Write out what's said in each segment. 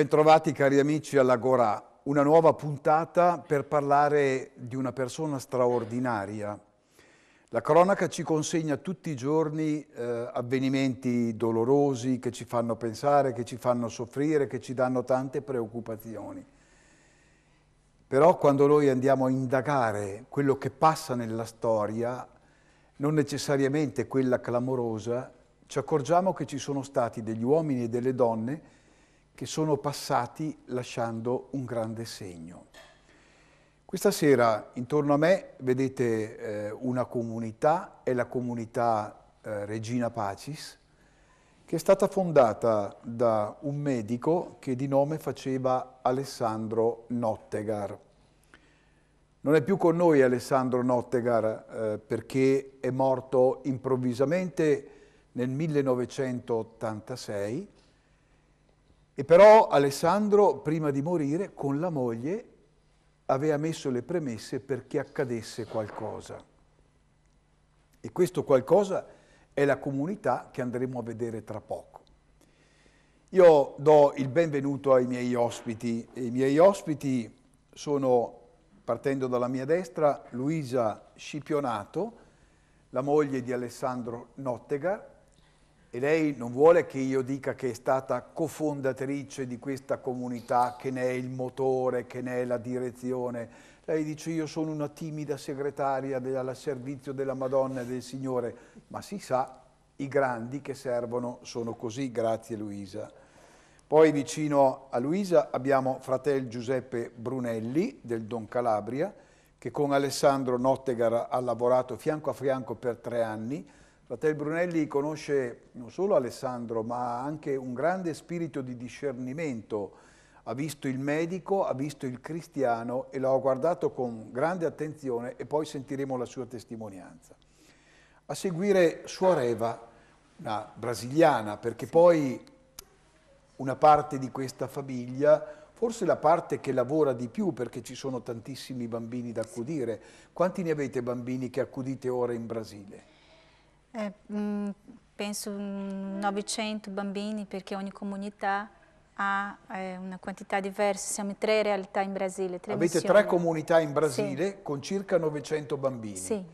Bentrovati cari amici all'Agora, una nuova puntata per parlare di una persona straordinaria. La cronaca ci consegna tutti i giorni eh, avvenimenti dolorosi che ci fanno pensare, che ci fanno soffrire, che ci danno tante preoccupazioni. Però quando noi andiamo a indagare quello che passa nella storia, non necessariamente quella clamorosa, ci accorgiamo che ci sono stati degli uomini e delle donne che che sono passati lasciando un grande segno. Questa sera intorno a me vedete eh, una comunità, è la comunità eh, Regina Pacis, che è stata fondata da un medico che di nome faceva Alessandro Nottegar. Non è più con noi Alessandro Nottegar eh, perché è morto improvvisamente nel 1986 e però Alessandro, prima di morire, con la moglie aveva messo le premesse perché accadesse qualcosa. E questo qualcosa è la comunità che andremo a vedere tra poco. Io do il benvenuto ai miei ospiti. I miei ospiti sono, partendo dalla mia destra, Luisa Scipionato, la moglie di Alessandro Nottegar, e lei non vuole che io dica che è stata cofondatrice di questa comunità, che ne è il motore, che ne è la direzione. Lei dice io sono una timida segretaria al servizio della Madonna e del Signore, ma si sa, i grandi che servono sono così, grazie Luisa. Poi vicino a Luisa abbiamo fratel Giuseppe Brunelli del Don Calabria, che con Alessandro Nottegar ha lavorato fianco a fianco per tre anni, Fratel Brunelli conosce non solo Alessandro, ma anche un grande spirito di discernimento. Ha visto il medico, ha visto il cristiano e l'ha guardato con grande attenzione e poi sentiremo la sua testimonianza. A seguire Suor Eva, una brasiliana, perché poi una parte di questa famiglia, forse la parte che lavora di più perché ci sono tantissimi bambini da accudire. Quanti ne avete bambini che accudite ora in Brasile? Eh, mh, penso 900 bambini perché ogni comunità ha eh, una quantità diversa, siamo in tre realtà in Brasile. Tre Avete missioni. tre comunità in Brasile sì. con circa 900 bambini. Sì,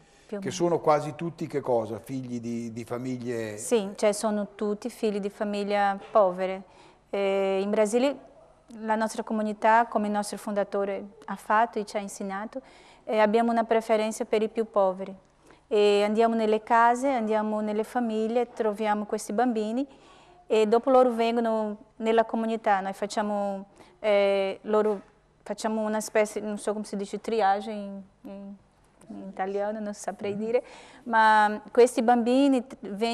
che sono quasi tutti che cosa? Figli di, di famiglie... Sì, cioè sono tutti figli di famiglie povere. Eh, in Brasile la nostra comunità, come il nostro fondatore ha fatto e ci ha insegnato, eh, abbiamo una preferenza per i più poveri e andiamo nelle case, andiamo nelle famiglie, troviamo questi bambini e dopo loro vengono nella comunità, noi facciamo, eh, loro, facciamo una specie, non so come si dice, triage in, in in italiano non saprei mm-hmm. dire, ma questi bambini vengono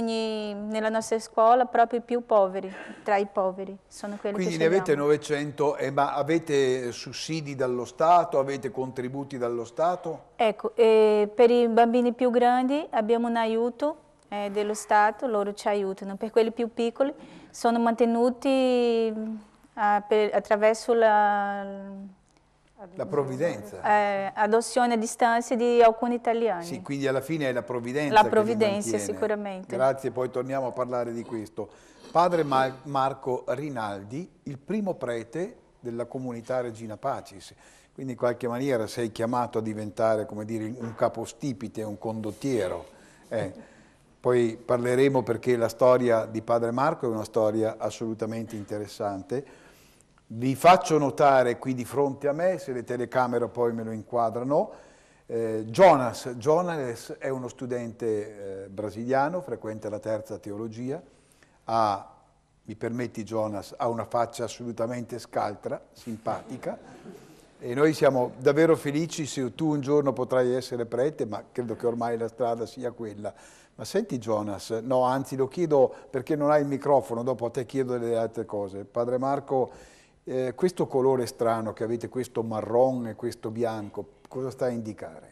nella nostra scuola proprio i più poveri, tra i poveri, sono quelli Quindi ne avete 900, eh, ma avete sussidi dallo Stato, avete contributi dallo Stato? Ecco, eh, per i bambini più grandi abbiamo un aiuto eh, dello Stato, loro ci aiutano, per quelli più piccoli sono mantenuti mm, per, attraverso la la provvidenza. Eh, adozione a distanza di alcuni italiani. Sì, quindi alla fine è la provvidenza. La provvidenza, sicuramente. Grazie, poi torniamo a parlare di questo. Padre Mar Marco Rinaldi, il primo prete della comunità Regina Pacis. Quindi in qualche maniera sei chiamato a diventare, come dire, un capostipite, un condottiero. Eh, poi parleremo perché la storia di Padre Marco è una storia assolutamente interessante vi faccio notare qui di fronte a me, se le telecamere poi me lo inquadrano, eh, Jonas. Jonas è uno studente eh, brasiliano, frequenta la terza teologia, ha, mi permetti Jonas, ha una faccia assolutamente scaltra, simpatica, e noi siamo davvero felici se tu un giorno potrai essere prete, ma credo che ormai la strada sia quella. Ma senti Jonas, no anzi lo chiedo perché non hai il microfono, dopo a te chiedo delle altre cose. Padre Marco eh, questo colore strano che avete, questo marrone, e questo bianco, cosa sta a indicare?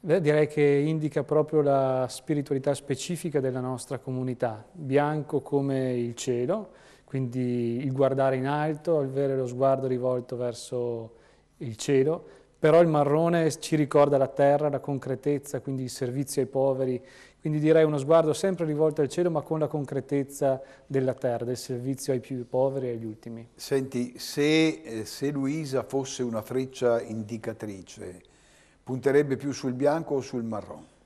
Beh, direi che indica proprio la spiritualità specifica della nostra comunità, bianco come il cielo, quindi il guardare in alto, avere lo sguardo rivolto verso il cielo, però il marrone ci ricorda la terra, la concretezza, quindi il servizio ai poveri, quindi direi uno sguardo sempre rivolto al cielo ma con la concretezza della terra, del servizio ai più poveri e agli ultimi. Senti, se, eh, se Luisa fosse una freccia indicatrice, punterebbe più sul bianco o sul marrone?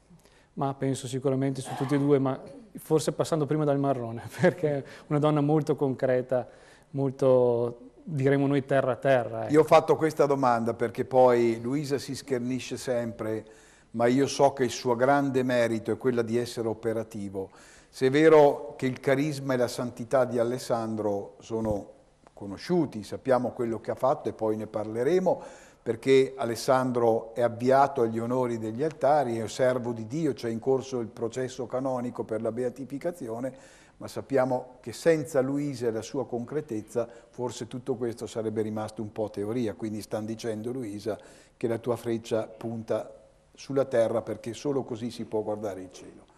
ma penso sicuramente su tutti e due, ma forse passando prima dal marrone, perché è una donna molto concreta, molto diremo noi terra a terra. Ecco. Io ho ecco. fatto questa domanda perché poi Luisa si schernisce sempre, ma io so che il suo grande merito è quello di essere operativo. Se è vero che il carisma e la santità di Alessandro sono conosciuti, sappiamo quello che ha fatto e poi ne parleremo, perché Alessandro è avviato agli onori degli altari, è servo di Dio, c'è cioè in corso il processo canonico per la beatificazione, ma sappiamo che senza Luisa e la sua concretezza forse tutto questo sarebbe rimasto un po' teoria, quindi stanno dicendo Luisa che la tua freccia punta sulla terra perché solo così si può guardare il cielo.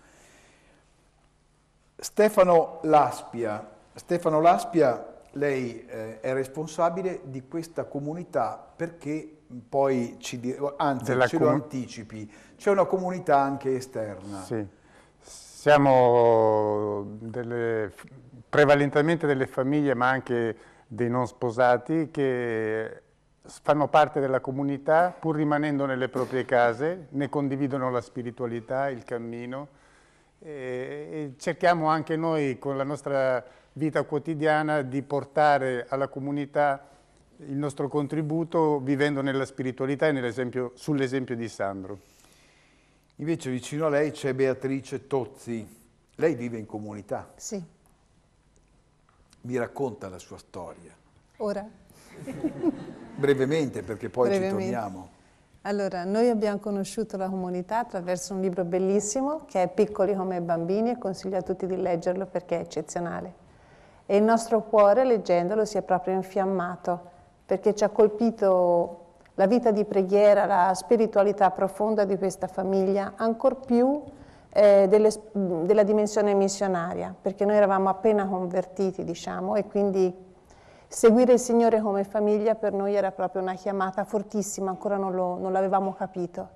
Stefano Laspia, Stefano Laspia lei eh, è responsabile di questa comunità perché poi ci, anzi ce lo anticipi, c'è una comunità anche esterna. Sì siamo delle, prevalentemente delle famiglie ma anche dei non sposati che fanno parte della comunità pur rimanendo nelle proprie case, ne condividono la spiritualità, il cammino e, e cerchiamo anche noi con la nostra vita quotidiana di portare alla comunità il nostro contributo vivendo nella spiritualità e sull'esempio di Sandro. Invece vicino a lei c'è Beatrice Tozzi. Lei vive in comunità. Sì. Mi racconta la sua storia. Ora. Brevemente, perché poi Brevemente. ci torniamo. Allora, noi abbiamo conosciuto la comunità attraverso un libro bellissimo che è Piccoli come bambini e consiglio a tutti di leggerlo perché è eccezionale. E il nostro cuore, leggendolo, si è proprio infiammato perché ci ha colpito la vita di preghiera, la spiritualità profonda di questa famiglia, ancor più eh, delle, della dimensione missionaria, perché noi eravamo appena convertiti, diciamo, e quindi seguire il Signore come famiglia per noi era proprio una chiamata fortissima, ancora non, lo, non l'avevamo capito.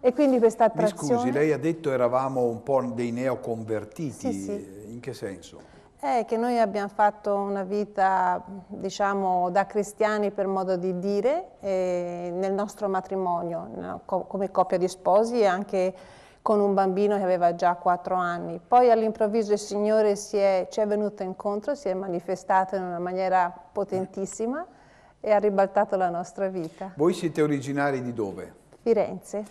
E quindi questa attrazione... Mi scusi, lei ha detto eravamo un po' dei neoconvertiti, sì, sì. in che senso? È che noi abbiamo fatto una vita, diciamo, da cristiani per modo di dire, nel nostro matrimonio, no? Co come coppia di sposi e anche con un bambino che aveva già quattro anni. Poi all'improvviso il Signore si è, ci è venuto incontro, si è manifestato in una maniera potentissima e ha ribaltato la nostra vita. Voi siete originari di dove? Firenze.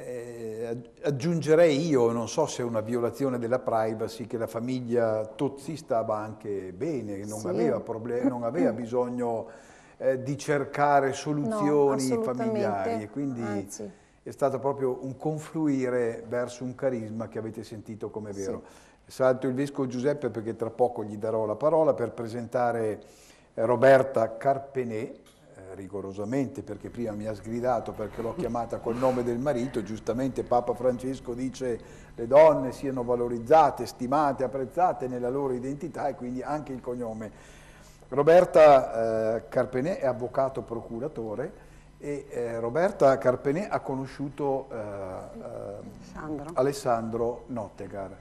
Eh, aggiungerei io, non so se è una violazione della privacy, che la famiglia Tozzi stava anche bene, non, sì. aveva, problemi, non aveva bisogno eh, di cercare soluzioni no, familiari. quindi Anzi. è stato proprio un confluire verso un carisma che avete sentito come vero. Sì. Salto il vescovo Giuseppe perché tra poco gli darò la parola per presentare Roberta Carpenè, rigorosamente perché prima mi ha sgridato perché l'ho chiamata col nome del marito, giustamente Papa Francesco dice le donne siano valorizzate, stimate, apprezzate nella loro identità e quindi anche il cognome. Roberta eh, Carpenè è avvocato procuratore e eh, Roberta Carpenè ha conosciuto eh, eh, Alessandro. Alessandro Nottegar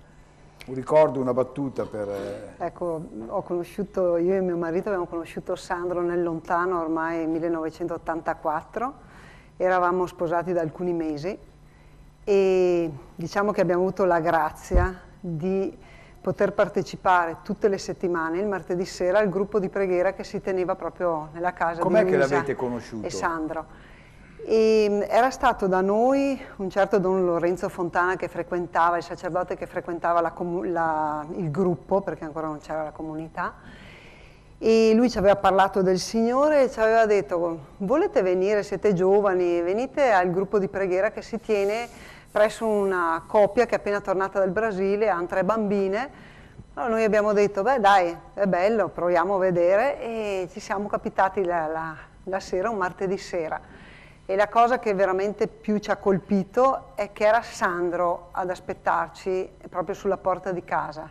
un ricordo, una battuta per... Eh, ecco, ho conosciuto, io e mio marito abbiamo conosciuto Sandro nel lontano ormai 1984, eravamo sposati da alcuni mesi e diciamo che abbiamo avuto la grazia di poter partecipare tutte le settimane, il martedì sera, al gruppo di preghiera che si teneva proprio nella casa Com di Luisa Com'è che l'avete conosciuto? E Sandro. E mm, era stato da noi un certo Don Lorenzo Fontana che frequentava, il sacerdote che frequentava la, la, il gruppo, perché ancora non c'era la comunità, e lui ci aveva parlato del Signore e ci aveva detto volete venire, siete giovani, venite al gruppo di preghiera che si tiene presso una coppia che è appena tornata dal Brasile, hanno tre bambine. Allora noi abbiamo detto beh dai, è bello, proviamo a vedere e ci siamo capitati la, la sera, un martedì sera e la cosa che veramente più ci ha colpito è che era Sandro ad aspettarci proprio sulla porta di casa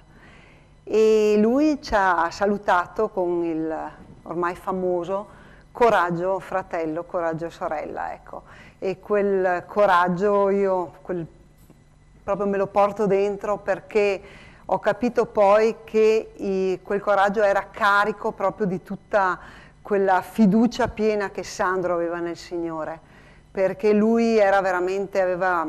e lui ci ha salutato con il ormai famoso coraggio fratello, coraggio sorella, ecco. E quel coraggio io quel, proprio me lo porto dentro perché ho capito poi che i, quel coraggio era carico proprio di tutta quella fiducia piena che Sandro aveva nel Signore perché lui era veramente, aveva,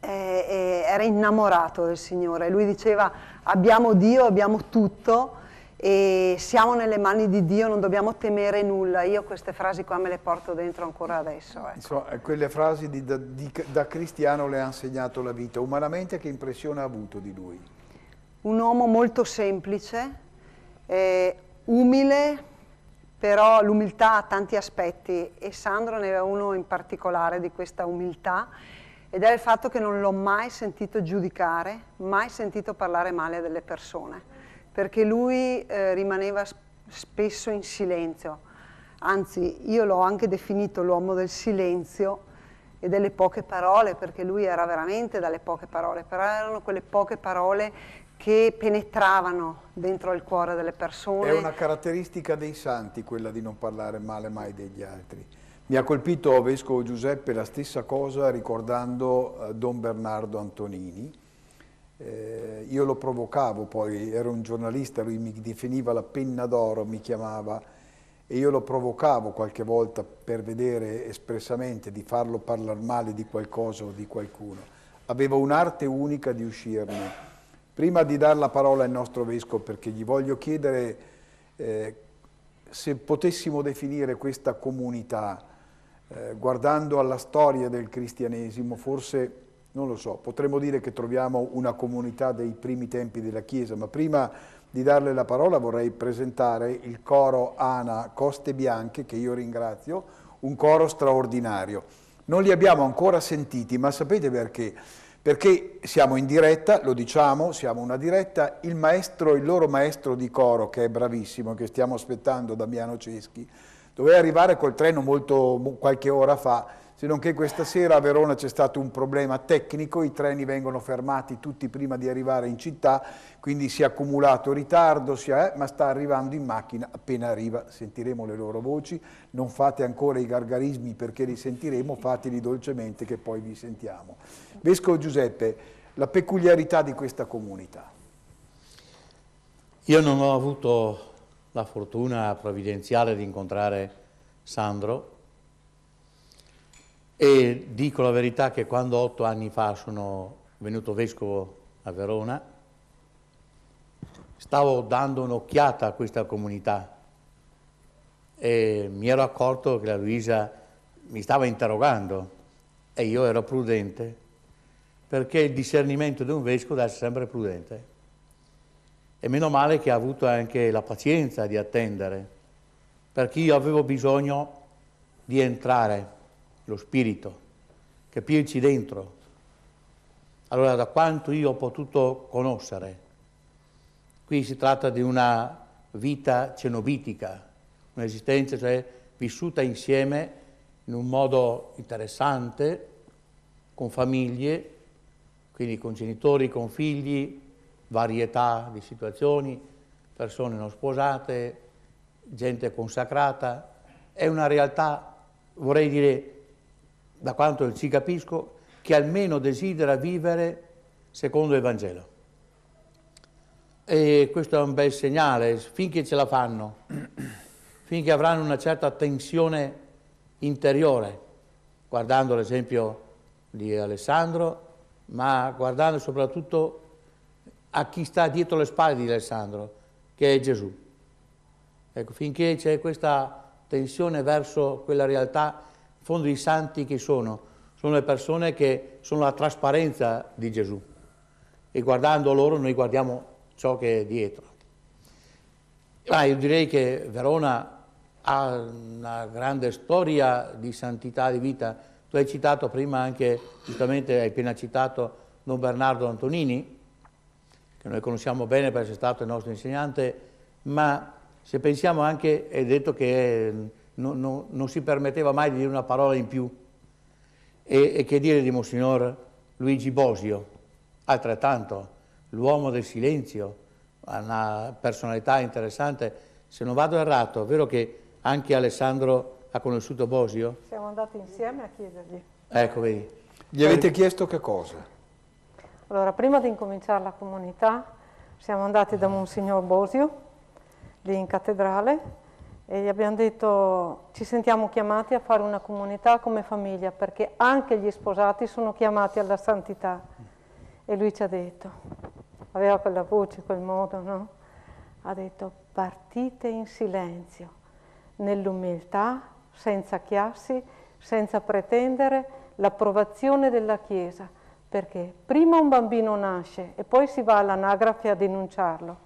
eh, eh, era innamorato del Signore. Lui diceva abbiamo Dio, abbiamo tutto e siamo nelle mani di Dio, non dobbiamo temere nulla. Io queste frasi qua me le porto dentro ancora adesso. Ecco. Insomma, eh, quelle frasi di, da, di, da cristiano le ha insegnato la vita. Umanamente che impressione ha avuto di lui? Un uomo molto semplice, eh, umile, però l'umiltà ha tanti aspetti e Sandro ne aveva uno in particolare di questa umiltà ed è il fatto che non l'ho mai sentito giudicare, mai sentito parlare male delle persone, perché lui eh, rimaneva spesso in silenzio, anzi io l'ho anche definito l'uomo del silenzio e delle poche parole, perché lui era veramente dalle poche parole, però erano quelle poche parole che penetravano dentro il cuore delle persone. È una caratteristica dei santi quella di non parlare male mai degli altri. Mi ha colpito Vescovo Giuseppe la stessa cosa ricordando eh, Don Bernardo Antonini. Eh, io lo provocavo poi, ero un giornalista, lui mi definiva la penna d'oro, mi chiamava, e io lo provocavo qualche volta per vedere espressamente di farlo parlare male di qualcosa o di qualcuno. Aveva un'arte unica di uscirne Prima di dare la parola al nostro Vescovo, perché gli voglio chiedere eh, se potessimo definire questa comunità, eh, guardando alla storia del cristianesimo, forse, non lo so, potremmo dire che troviamo una comunità dei primi tempi della Chiesa, ma prima di darle la parola vorrei presentare il coro Ana Coste Bianche, che io ringrazio, un coro straordinario. Non li abbiamo ancora sentiti, ma sapete perché? perché siamo in diretta, lo diciamo, siamo una diretta, il maestro, il loro maestro di coro, che è bravissimo, che stiamo aspettando, Damiano Ceschi, doveva arrivare col treno molto, qualche ora fa, se non che questa sera a Verona c'è stato un problema tecnico, i treni vengono fermati tutti prima di arrivare in città, quindi si è accumulato ritardo, è, ma sta arrivando in macchina, appena arriva sentiremo le loro voci, non fate ancora i gargarismi perché li sentiremo, fateli dolcemente che poi vi sentiamo. Vescovo Giuseppe, la peculiarità di questa comunità? Io non ho avuto la fortuna provvidenziale di incontrare Sandro e dico la verità che quando otto anni fa sono venuto vescovo a Verona stavo dando un'occhiata a questa comunità e mi ero accorto che la Luisa mi stava interrogando e io ero prudente perché il discernimento di un vescovo deve essere sempre prudente. E meno male che ha avuto anche la pazienza di attendere, perché io avevo bisogno di entrare, lo spirito, capirci dentro. Allora da quanto io ho potuto conoscere, qui si tratta di una vita cenobitica, un'esistenza cioè vissuta insieme in un modo interessante, con famiglie, quindi con genitori, con figli, varietà di situazioni, persone non sposate, gente consacrata, è una realtà, vorrei dire, da quanto ci capisco, che almeno desidera vivere secondo il Vangelo. E questo è un bel segnale, finché ce la fanno, finché avranno una certa tensione interiore, guardando l'esempio di Alessandro, ma guardando soprattutto a chi sta dietro le spalle di Alessandro, che è Gesù. Ecco, finché c'è questa tensione verso quella realtà, in fondo i santi che sono, sono le persone che sono la trasparenza di Gesù e guardando loro noi guardiamo ciò che è dietro. Ma ah, io direi che Verona ha una grande storia di santità di vita, tu hai citato prima anche, giustamente hai appena citato Don Bernardo Antonini, che noi conosciamo bene perché è stato il nostro insegnante, ma se pensiamo anche, è detto che non, mm, non, non si permetteva mai di dire una parola in più, e, e che dire di Monsignor Luigi Bosio, altrettanto, l'uomo del silenzio, una personalità interessante. Se non vado errato, è vero che anche Alessandro ha conosciuto Bosio? Siamo andati insieme a chiedergli. Ecco, vedi. Gli avete chiesto che cosa? Allora, prima di incominciare la comunità, siamo andati da Monsignor Bosio, lì in cattedrale, e gli abbiamo detto ci sentiamo chiamati a fare una comunità come famiglia, perché anche gli sposati sono chiamati alla santità. E lui ci ha detto, aveva quella voce, quel modo, no? Ha detto partite in silenzio, nell'umiltà senza chiassi, senza pretendere l'approvazione della Chiesa, perché prima un bambino nasce e poi si va all'anagrafe a denunciarlo.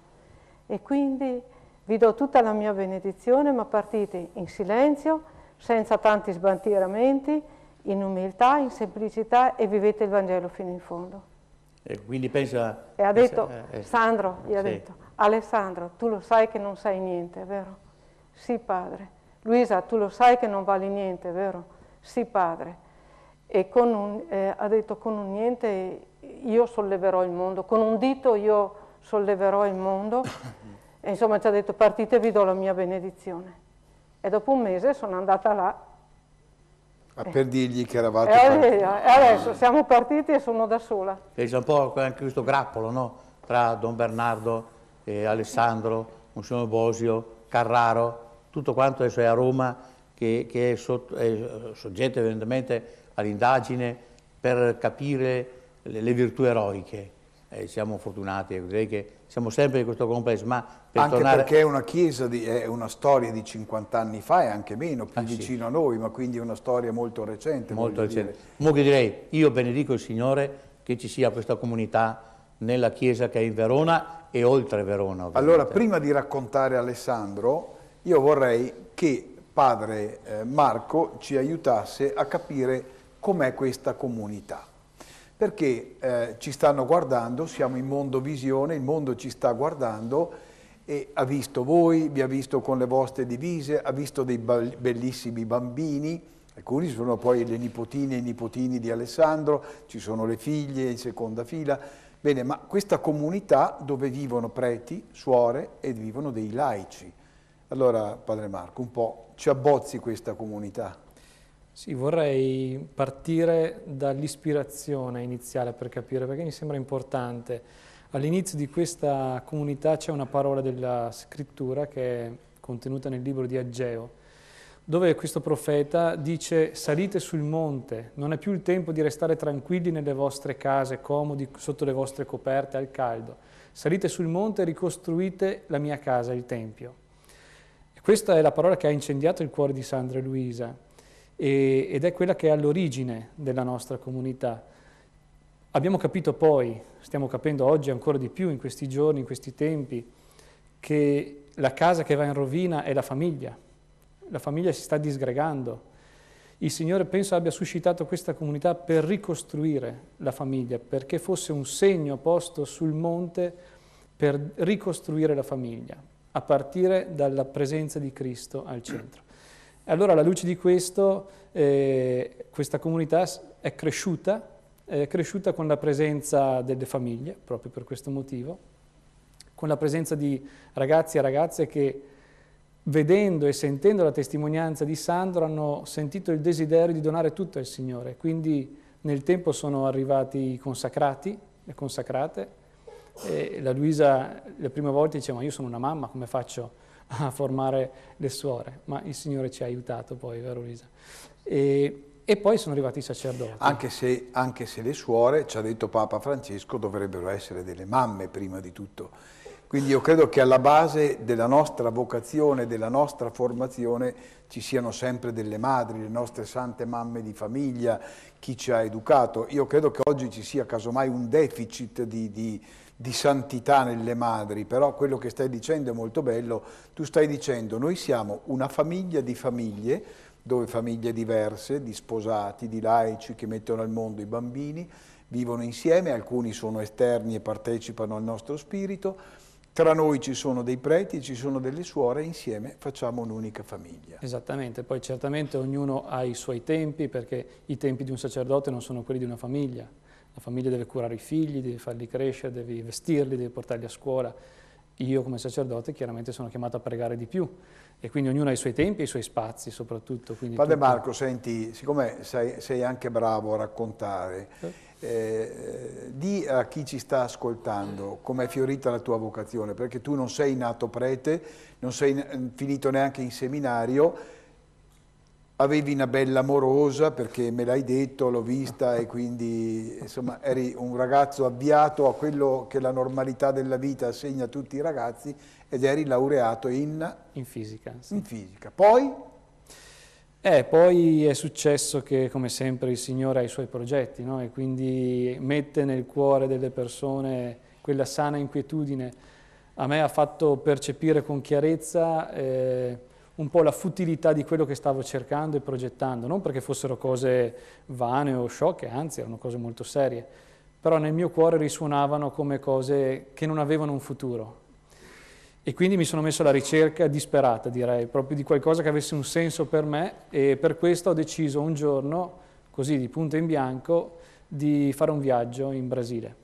E quindi vi do tutta la mia benedizione, ma partite in silenzio, senza tanti sbantieramenti, in umiltà, in semplicità e vivete il Vangelo fino in fondo. E quindi pensa... E ha detto, pensa, eh, eh Sandro, gli sì. ha detto, Alessandro, tu lo sai che non sai niente, vero? Sì, padre Luisa, tu lo sai che non vale niente, vero? Sì, padre. E un, eh, ha detto, con un niente io solleverò il mondo, con un dito io solleverò il mondo. E insomma ci ha detto, partite, vi do la mia benedizione. E dopo un mese sono andata là. A per dirgli che eravate... E adesso siamo partiti e sono da sola. E un po' anche questo grappolo, no? Tra Don Bernardo e Alessandro, Monsignor Bosio, Carraro, tutto quanto è a Roma che, che è, sotto, è, eh, soggetto evidentemente all'indagine per capire le, le virtù eroiche. Eh, siamo fortunati, ecco, direi che siamo sempre in questo complesso. Ma per anche tornare... perché è una chiesa, di, è una storia di 50 anni fa e anche meno, più ah, vicino sì. a noi, ma quindi è una storia molto recente. Molto recente. Comunque direi, io benedico il Signore che ci sia questa comunità nella chiesa che è in Verona e oltre Verona. Ovviamente. Allora, prima di raccontare Alessandro, io vorrei che padre eh, Marco ci aiutasse a capire com'è questa comunità. Perché eh, ci stanno guardando, siamo in mondo visione, il mondo ci sta guardando e ha visto voi, vi ha visto con le vostre divise, ha visto dei bellissimi bambini, alcuni sono poi le nipotine e i nipotini di Alessandro, ci sono le figlie in seconda fila. Bene, ma questa comunità dove vivono preti, suore e vivono dei laici allora, Padre Marco, un po' ci abbozzi questa comunità. Sì, vorrei partire dall'ispirazione iniziale per capire, perché mi sembra importante. All'inizio di questa comunità c'è una parola della scrittura che è contenuta nel libro di Ageo, dove questo profeta dice salite sul monte, non è più il tempo di restare tranquilli nelle vostre case, comodi, sotto le vostre coperte, al caldo. Salite sul monte e ricostruite la mia casa, il Tempio. Questa è la parola che ha incendiato il cuore di Sandra e Luisa e, ed è quella che è all'origine della nostra comunità. Abbiamo capito poi, stiamo capendo oggi ancora di più in questi giorni, in questi tempi, che la casa che va in rovina è la famiglia. La famiglia si sta disgregando. Il Signore penso abbia suscitato questa comunità per ricostruire la famiglia, perché fosse un segno posto sul monte per ricostruire la famiglia, a partire dalla presenza di Cristo al centro. Allora alla luce di questo eh, questa comunità è cresciuta, è cresciuta con la presenza delle famiglie, proprio per questo motivo, con la presenza di ragazzi e ragazze che vedendo e sentendo la testimonianza di Sandro hanno sentito il desiderio di donare tutto al Signore, quindi nel tempo sono arrivati i consacrati, le consacrate, e la Luisa le prime volte diceva, ma io sono una mamma, come faccio a formare le suore? Ma il Signore ci ha aiutato poi, vero Luisa? E, e poi sono arrivati i sacerdoti. Anche se, anche se le suore, ci ha detto Papa Francesco, dovrebbero essere delle mamme prima di tutto. Quindi io credo che alla base della nostra vocazione, della nostra formazione, ci siano sempre delle madri, le nostre sante mamme di famiglia, chi ci ha educato. Io credo che oggi ci sia casomai un deficit di, di di santità nelle madri, però quello che stai dicendo è molto bello, tu stai dicendo noi siamo una famiglia di famiglie, dove famiglie diverse, di sposati, di laici che mettono al mondo i bambini, vivono insieme, alcuni sono esterni e partecipano al nostro spirito, tra noi ci sono dei preti, ci sono delle suore, insieme facciamo un'unica famiglia. Esattamente, poi certamente ognuno ha i suoi tempi perché i tempi di un sacerdote non sono quelli di una famiglia, la famiglia deve curare i figli, deve farli crescere, devi vestirli, devi portarli a scuola. Io come sacerdote chiaramente sono chiamato a pregare di più e quindi ognuno ha i suoi tempi e i suoi spazi soprattutto. Padre tutto... Marco, senti, siccome sei, sei anche bravo a raccontare, eh? Eh, di a chi ci sta ascoltando com'è fiorita la tua vocazione, perché tu non sei nato prete, non sei finito neanche in seminario, avevi una bella amorosa perché me l'hai detto, l'ho vista e quindi insomma eri un ragazzo avviato a quello che la normalità della vita assegna a tutti i ragazzi ed eri laureato in... In fisica. Sì. In fisica. Poi? Eh, poi è successo che come sempre il Signore ha i suoi progetti no? e quindi mette nel cuore delle persone quella sana inquietudine. A me ha fatto percepire con chiarezza... Eh, un po' la futilità di quello che stavo cercando e progettando, non perché fossero cose vane o sciocche, anzi erano cose molto serie, però nel mio cuore risuonavano come cose che non avevano un futuro. E quindi mi sono messo alla ricerca disperata, direi, proprio di qualcosa che avesse un senso per me e per questo ho deciso un giorno, così di punto in bianco, di fare un viaggio in Brasile.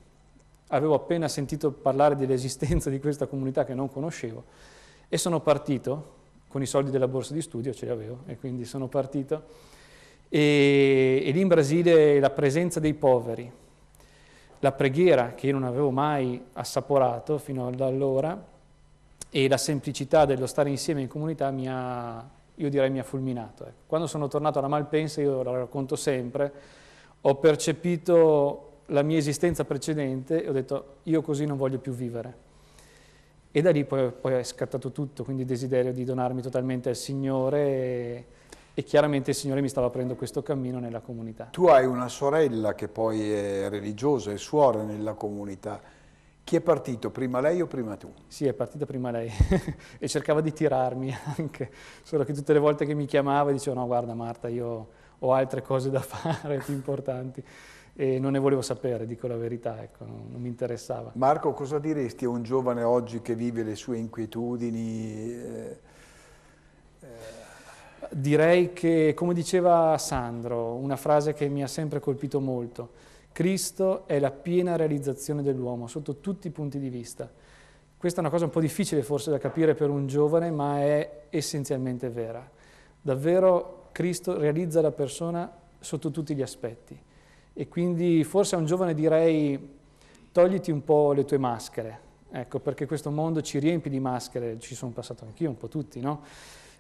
Avevo appena sentito parlare dell'esistenza di questa comunità che non conoscevo e sono partito con i soldi della borsa di studio ce li avevo e quindi sono partito. E, e lì in Brasile la presenza dei poveri, la preghiera che io non avevo mai assaporato fino ad allora e la semplicità dello stare insieme in comunità mi ha, io direi mi ha fulminato. Ecco. Quando sono tornato alla Malpensa, io la racconto sempre, ho percepito la mia esistenza precedente e ho detto io così non voglio più vivere. E da lì poi, poi è scattato tutto, quindi il desiderio di donarmi totalmente al Signore e, e chiaramente il Signore mi stava aprendo questo cammino nella comunità. Tu hai una sorella che poi è religiosa, è suora nella comunità. Chi è partito, prima lei o prima tu? Sì, è partita prima lei e cercava di tirarmi anche, solo che tutte le volte che mi chiamava diceva no guarda Marta, io ho altre cose da fare più importanti e non ne volevo sapere, dico la verità, ecco, non, non, mi interessava. Marco, cosa diresti a un giovane oggi che vive le sue inquietudini? Eh, eh. Direi che, come diceva Sandro, una frase che mi ha sempre colpito molto, Cristo è la piena realizzazione dell'uomo sotto tutti i punti di vista. Questa è una cosa un po' difficile forse da capire per un giovane, ma è essenzialmente vera. Davvero Cristo realizza la persona sotto tutti gli aspetti e quindi forse a un giovane direi togliti un po' le tue maschere, ecco, perché questo mondo ci riempie di maschere, ci sono passato anch'io, un po' tutti, no?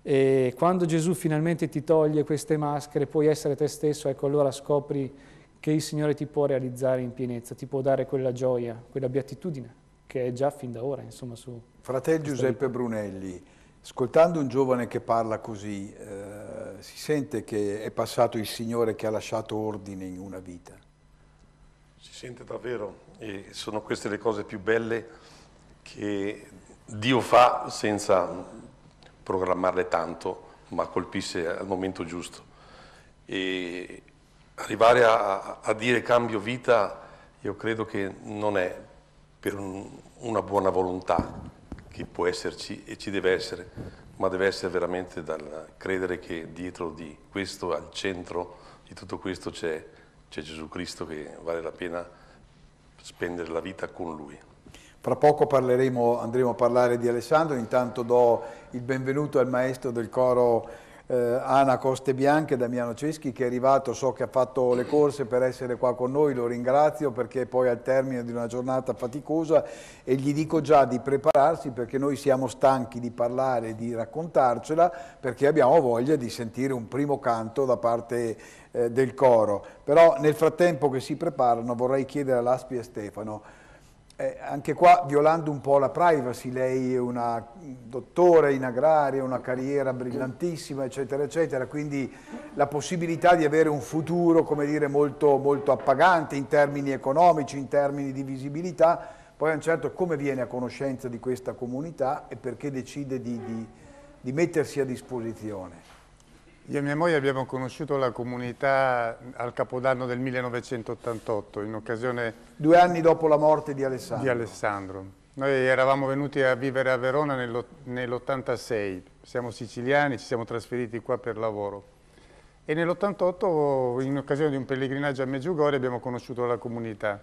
E quando Gesù finalmente ti toglie queste maschere, puoi essere te stesso, ecco allora scopri che il Signore ti può realizzare in pienezza, ti può dare quella gioia, quella beatitudine che è già fin da ora, insomma, su... Fratello Giuseppe Brunelli, Ascoltando un giovane che parla così, eh, si sente che è passato il Signore che ha lasciato ordine in una vita. Si sente davvero e sono queste le cose più belle che Dio fa senza programmarle tanto, ma colpisce al momento giusto. E arrivare a, a dire cambio vita, io credo che non è per un, una buona volontà, che può esserci e ci deve essere, ma deve essere veramente dal credere che dietro di questo, al centro di tutto questo c'è, c'è Gesù Cristo che vale la pena spendere la vita con Lui. Fra poco parleremo, andremo a parlare di Alessandro, intanto do il benvenuto al maestro del coro eh, Ana Coste Bianche, Damiano Ceschi che è arrivato, so che ha fatto le corse per essere qua con noi, lo ringrazio perché poi al termine di una giornata faticosa e gli dico già di prepararsi perché noi siamo stanchi di parlare, di raccontarcela perché abbiamo voglia di sentire un primo canto da parte eh, del coro. Però nel frattempo che si preparano vorrei chiedere all'Aspi e Stefano eh, anche qua violando un po' la privacy, lei è una dottore in agraria, una carriera brillantissima, eccetera, eccetera, quindi la possibilità di avere un futuro, come dire, molto, molto appagante in termini economici, in termini di visibilità, poi a un certo come viene a conoscenza di questa comunità e perché decide di, di, di mettersi a disposizione. Io e mia moglie abbiamo conosciuto la comunità al Capodanno del 1988, in occasione... Due anni dopo la morte di Alessandro. Di Alessandro. Noi eravamo venuti a vivere a Verona nell'86, siamo siciliani, ci siamo trasferiti qua per lavoro. E nell'88, in occasione di un pellegrinaggio a Meggiugorie, abbiamo conosciuto la comunità.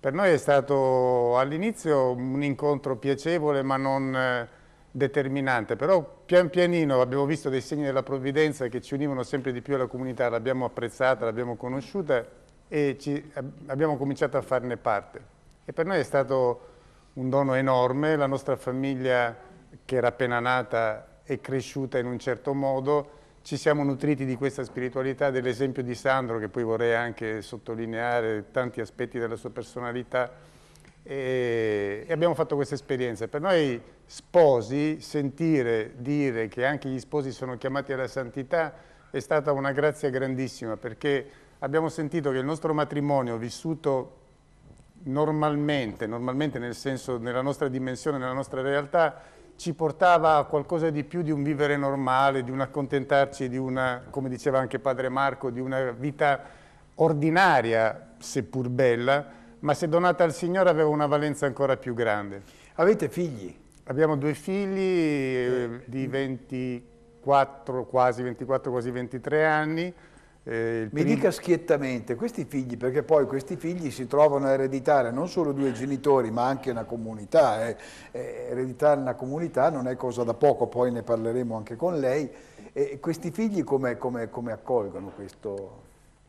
Per noi è stato all'inizio un incontro piacevole, ma non determinante, però pian pianino abbiamo visto dei segni della provvidenza che ci univano sempre di più alla comunità, l'abbiamo apprezzata, l'abbiamo conosciuta e ci, abbiamo cominciato a farne parte. E per noi è stato un dono enorme, la nostra famiglia che era appena nata è cresciuta in un certo modo, ci siamo nutriti di questa spiritualità, dell'esempio di Sandro che poi vorrei anche sottolineare tanti aspetti della sua personalità, e, abbiamo fatto questa esperienza. Per noi sposi, sentire dire che anche gli sposi sono chiamati alla santità è stata una grazia grandissima perché abbiamo sentito che il nostro matrimonio vissuto normalmente, normalmente nel senso nella nostra dimensione, nella nostra realtà, ci portava a qualcosa di più di un vivere normale, di un accontentarci di una, come diceva anche padre Marco, di una vita ordinaria, seppur bella, ma se donata al Signore aveva una valenza ancora più grande. Avete figli? Abbiamo due figli eh, eh di 24, quasi 24, quasi 23 anni. Eh, Mi dica schiettamente, questi figli, perché poi questi figli si trovano a ereditare non solo due genitori ma anche una comunità, eh. Eh, ereditare una comunità non è cosa da poco, poi ne parleremo anche con lei, questi figli come, come, come accolgono questo?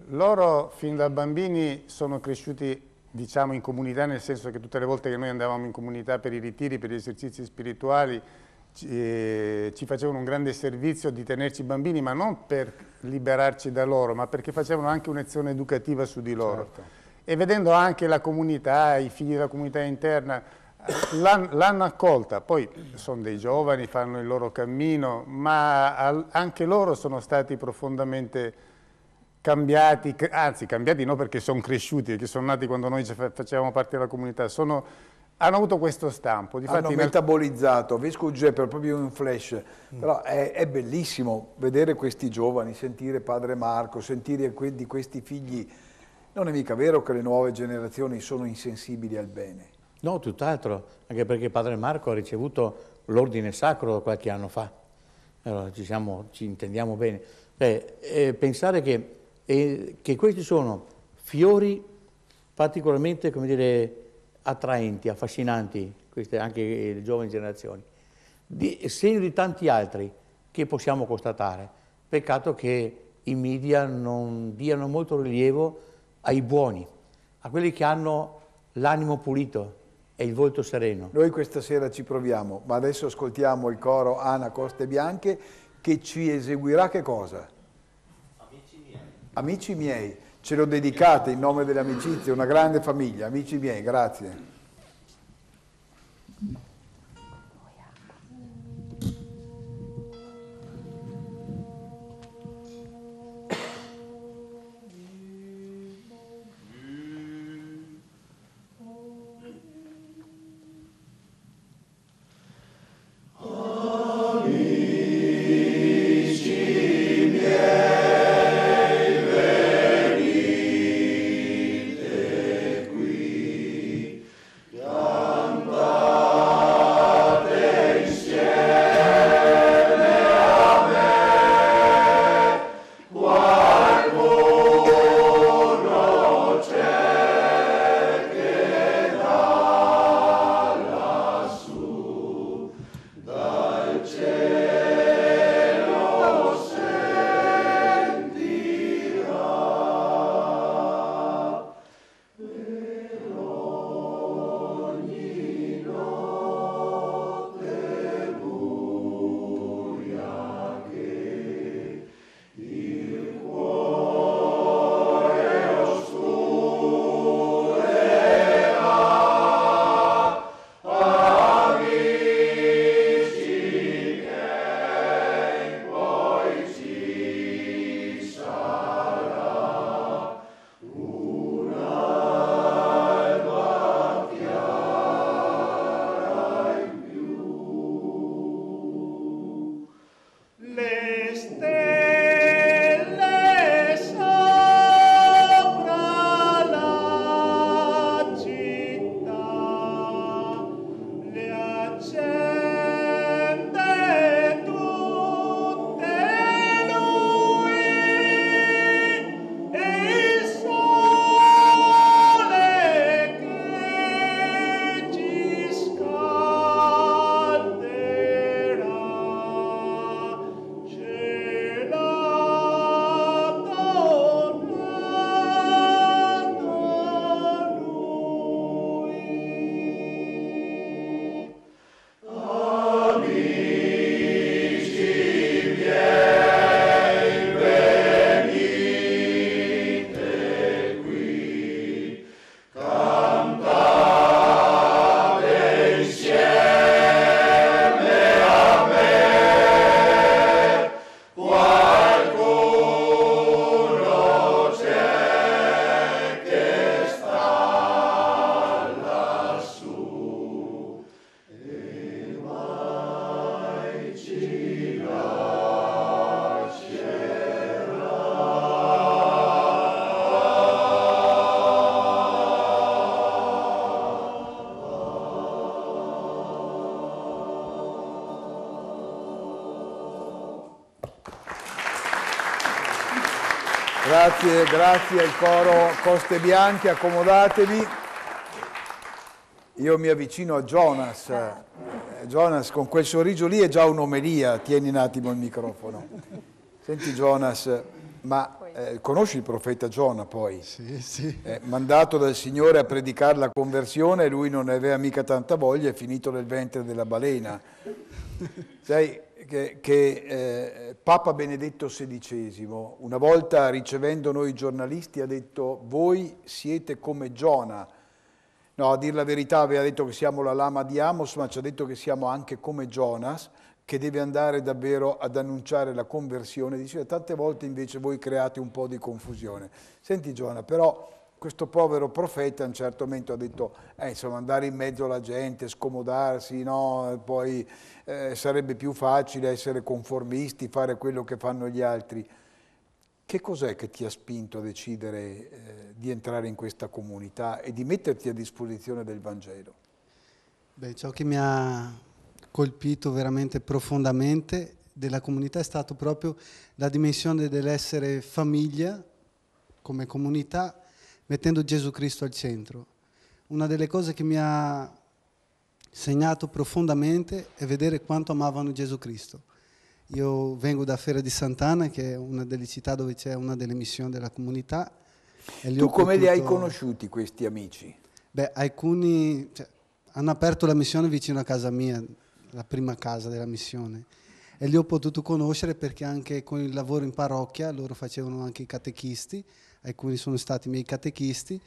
Loro fin da bambini sono cresciuti diciamo in comunità nel senso che tutte le volte che noi andavamo in comunità per i ritiri, per gli esercizi spirituali ci, eh, ci facevano un grande servizio di tenerci bambini ma non per liberarci da loro ma perché facevano anche un'azione educativa su di loro certo. e vedendo anche la comunità, i figli della comunità interna l'hanno accolta, poi sono dei giovani, fanno il loro cammino ma al, anche loro sono stati profondamente cambiati, anzi cambiati no perché sono cresciuti, perché sono nati quando noi facevamo parte della comunità, sono, hanno avuto questo stampo. Difatti, hanno metabolizzato, Vesco Gepper proprio un flash, mm. però è, è, bellissimo vedere questi giovani, sentire padre Marco, sentire que di questi figli. Non è mica vero che le nuove generazioni sono insensibili al bene. No, tutt'altro, anche perché padre Marco ha ricevuto l'ordine sacro qualche anno fa. Allora, ci, siamo, ci intendiamo bene. Cioè, pensare che e che questi sono fiori particolarmente dire, attraenti, affascinanti, queste anche le giovani generazioni, di, segno di tanti altri che possiamo constatare. Peccato che i media non diano molto rilievo ai buoni, a quelli che hanno l'animo pulito e il volto sereno. Noi questa sera ci proviamo, ma adesso ascoltiamo il coro Ana Coste Bianche che ci eseguirà che cosa? Amici miei, ce lo dedicate in nome dell'amicizia, una grande famiglia, amici miei, grazie. Grazie, grazie al coro Coste Bianche, accomodatevi. Io mi avvicino a Jonas. Eh, Jonas con quel sorriso lì è già un'omelia, tieni un attimo il microfono. Senti Jonas, ma eh, conosci il profeta Giona poi? Sì, sì. Eh, mandato dal Signore a predicare la conversione, lui non ne aveva mica tanta voglia, è finito nel ventre della balena. Sai che, che eh, Papa Benedetto XVI, una volta ricevendo noi giornalisti, ha detto voi siete come Giona. No, a dire la verità aveva detto che siamo la lama di Amos, ma ci ha detto che siamo anche come Jonas, che deve andare davvero ad annunciare la conversione. Diceva tante volte invece voi create un po' di confusione. Senti Giona, però questo povero profeta a un certo momento ha detto, eh, insomma, andare in mezzo alla gente, scomodarsi, no? poi eh, sarebbe più facile essere conformisti, fare quello che fanno gli altri. Che cos'è che ti ha spinto a decidere eh, di entrare in questa comunità e di metterti a disposizione del Vangelo? Beh, ciò che mi ha colpito veramente profondamente della comunità è stato proprio la dimensione dell'essere famiglia come comunità mettendo Gesù Cristo al centro. Una delle cose che mi ha segnato profondamente è vedere quanto amavano Gesù Cristo. Io vengo da Fera di Sant'Anna, che è una delle città dove c'è una delle missioni della comunità. tu come potuto... li hai conosciuti questi amici? Beh, alcuni cioè, hanno aperto la missione vicino a casa mia, la prima casa della missione e li ho potuto conoscere perché anche con il lavoro in parrocchia loro facevano anche i catechisti, alcuni sono stati i miei catechisti,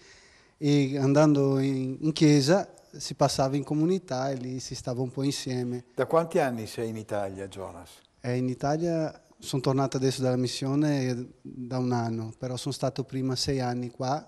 e andando in, in chiesa si passava in comunità e lì si stava un po' insieme. Da quanti anni sei in Italia, Jonas? È eh, in Italia sono tornato adesso dalla missione eh, da un anno, però sono stato prima sei anni qua.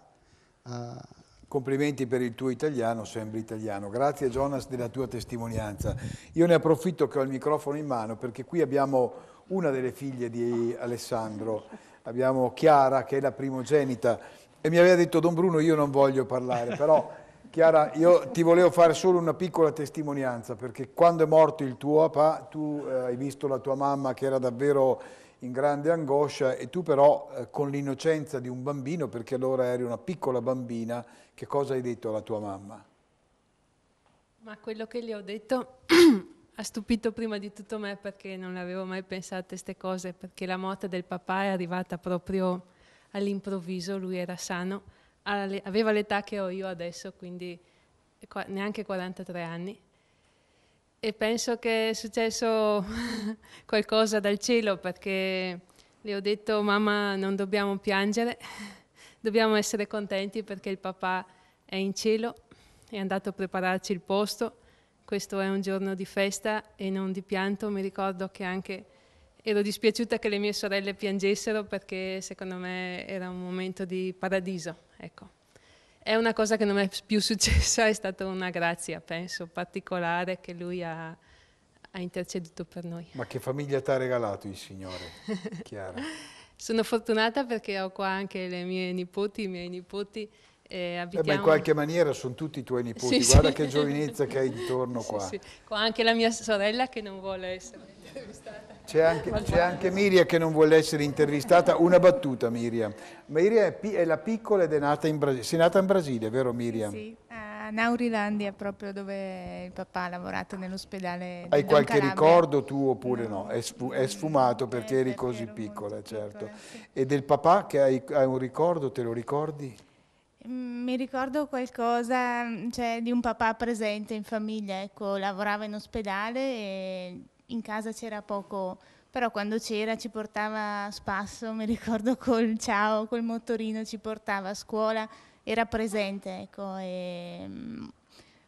A... Complimenti per il tuo italiano, sembri italiano. Grazie Jonas della tua testimonianza. Io ne approfitto che ho il microfono in mano perché qui abbiamo una delle figlie di Alessandro abbiamo Chiara che è la primogenita e mi aveva detto Don Bruno io non voglio parlare, però Chiara io ti volevo fare solo una piccola testimonianza perché quando è morto il tuo papà tu eh, hai visto la tua mamma che era davvero in grande angoscia e tu però eh, con l'innocenza di un bambino, perché allora eri una piccola bambina, che cosa hai detto alla tua mamma? Ma quello che gli ho detto ha stupito prima di tutto me perché non avevo mai pensato a queste cose, perché la morte del papà è arrivata proprio all'improvviso, lui era sano, aveva l'età che ho io adesso, quindi neanche 43 anni. E penso che è successo qualcosa dal cielo perché le ho detto mamma non dobbiamo piangere, dobbiamo essere contenti perché il papà è in cielo, è andato a prepararci il posto questo è un giorno di festa e non di pianto, mi ricordo che anche ero dispiaciuta che le mie sorelle piangessero perché secondo me era un momento di paradiso, ecco. È una cosa che non è più successa, è stata una grazia, penso, particolare che lui ha, ha interceduto per noi. Ma che famiglia ti ha regalato il Signore, Chiara? Sono fortunata perché ho qua anche le mie nipoti, i miei nipoti eh, eh abitiamo... eh, in qualche maniera sono tutti i tuoi nipoti, sì, guarda sì. che giovinezza che hai intorno qua. Sì, qua anche la mia sorella che non vuole essere intervistata. C'è anche, anche, Miria che non vuole essere intervistata. Una battuta, Miria. Miria è, è la piccola ed è nata in Brasile. Sei nata in Brasile, vero Miria? Sì, a Naurilandia, proprio dove il papà ha lavorato nell'ospedale. Hai qualche Calabria. ricordo tu oppure no? no? È, sfu è, sfumato perché eh, eri perché così piccola, certo. Piccola, sì. E del papà che hai, hai un ricordo, te lo ricordi? Mm, mi ricordo qualcosa mm, cioè, di un papà presente in famiglia, ecco, lavorava in ospedale e in casa c'era poco, però quando c'era ci portava a spasso, mi ricordo col ciao, col motorino ci portava a scuola, era presente, ecco, e mm,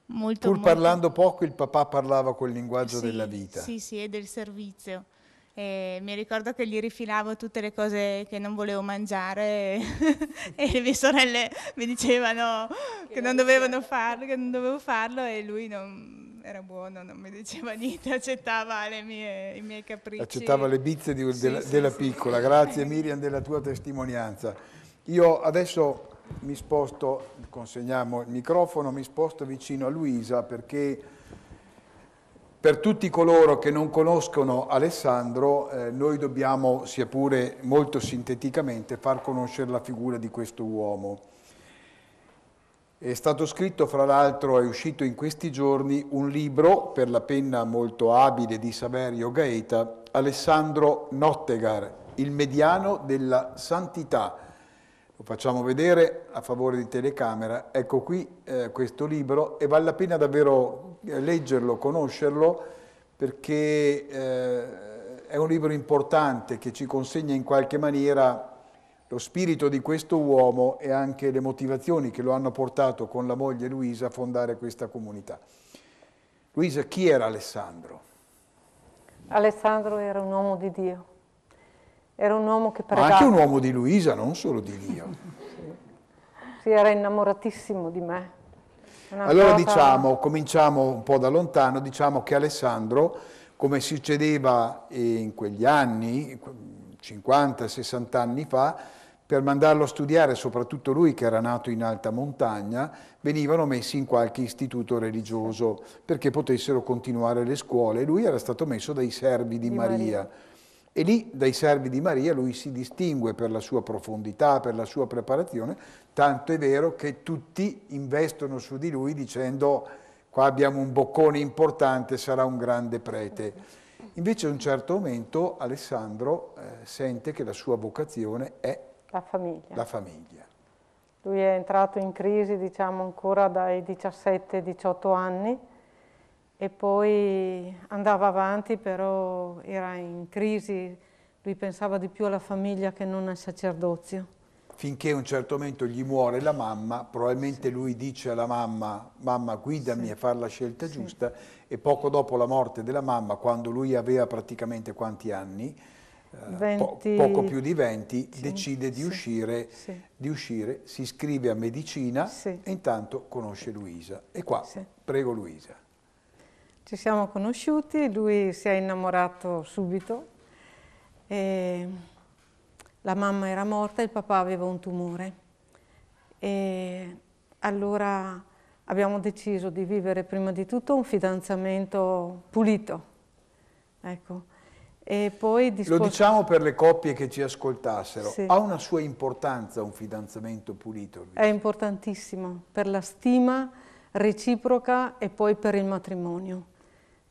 molto... Pur molto... parlando poco il papà parlava quel linguaggio sì, della vita. Sì, sì, e del servizio. E mi ricordo che gli rifilavo tutte le cose che non volevo mangiare e le mie sorelle mi dicevano che, che non dovevano farlo, che non dovevo farlo e lui non, era buono, non mi diceva niente, accettava mie, i miei capricci. Accettava le bizze di, sì, della, sì, della sì. piccola. Grazie Miriam della tua testimonianza. Io adesso mi sposto, consegniamo il microfono, mi sposto vicino a Luisa perché per tutti coloro che non conoscono Alessandro, eh, noi dobbiamo, sia pure molto sinteticamente, far conoscere la figura di questo uomo. È stato scritto, fra l'altro, è uscito in questi giorni un libro per la penna molto abile di Saverio Gaeta, Alessandro Nottegar, il mediano della santità. Lo facciamo vedere a favore di telecamera. Ecco qui eh, questo libro e vale la pena davvero leggerlo, conoscerlo, perché eh, è un libro importante che ci consegna in qualche maniera lo spirito di questo uomo e anche le motivazioni che lo hanno portato con la moglie Luisa a fondare questa comunità. Luisa, chi era Alessandro? Alessandro era un uomo di Dio, era un uomo che pregava. Ma anche un uomo di Luisa, non solo di Dio. sì, era innamoratissimo di me allora cosa... diciamo, cominciamo un po' da lontano, diciamo che Alessandro, come succedeva in quegli anni, 50-60 anni fa, per mandarlo a studiare, soprattutto lui che era nato in alta montagna, venivano messi in qualche istituto religioso perché potessero continuare le scuole. Lui era stato messo dai servi di, di Maria. Maria. E lì, dai servi di Maria, lui si distingue per la sua profondità, per la sua preparazione, tanto è vero che tutti investono su di lui dicendo qua abbiamo un boccone importante, sarà un grande prete. Invece a un certo momento Alessandro eh, sente che la sua vocazione è la famiglia. la famiglia. Lui è entrato in crisi diciamo ancora dai 17-18 anni e poi andava avanti però era in crisi, lui pensava di più alla famiglia che non al sacerdozio finché a un certo momento gli muore la mamma, probabilmente sì. lui dice alla mamma, mamma guidami sì. a fare la scelta sì. giusta, e poco dopo la morte della mamma, quando lui aveva praticamente quanti anni? 20... Eh, po poco più di 20, decide di uscire, di, uscire, si iscrive a medicina e intanto conosce Luisa. E qua, prego Luisa. Ci siamo conosciuti, lui si è innamorato subito. E la mamma era morta e il papà aveva un tumore. E allora abbiamo deciso di vivere prima di tutto un fidanzamento pulito. Ecco. E poi Disposto... Lo diciamo per le coppie che ci ascoltassero, sì. ha una sua importanza un fidanzamento pulito? È importantissimo per la stima reciproca e poi per il matrimonio,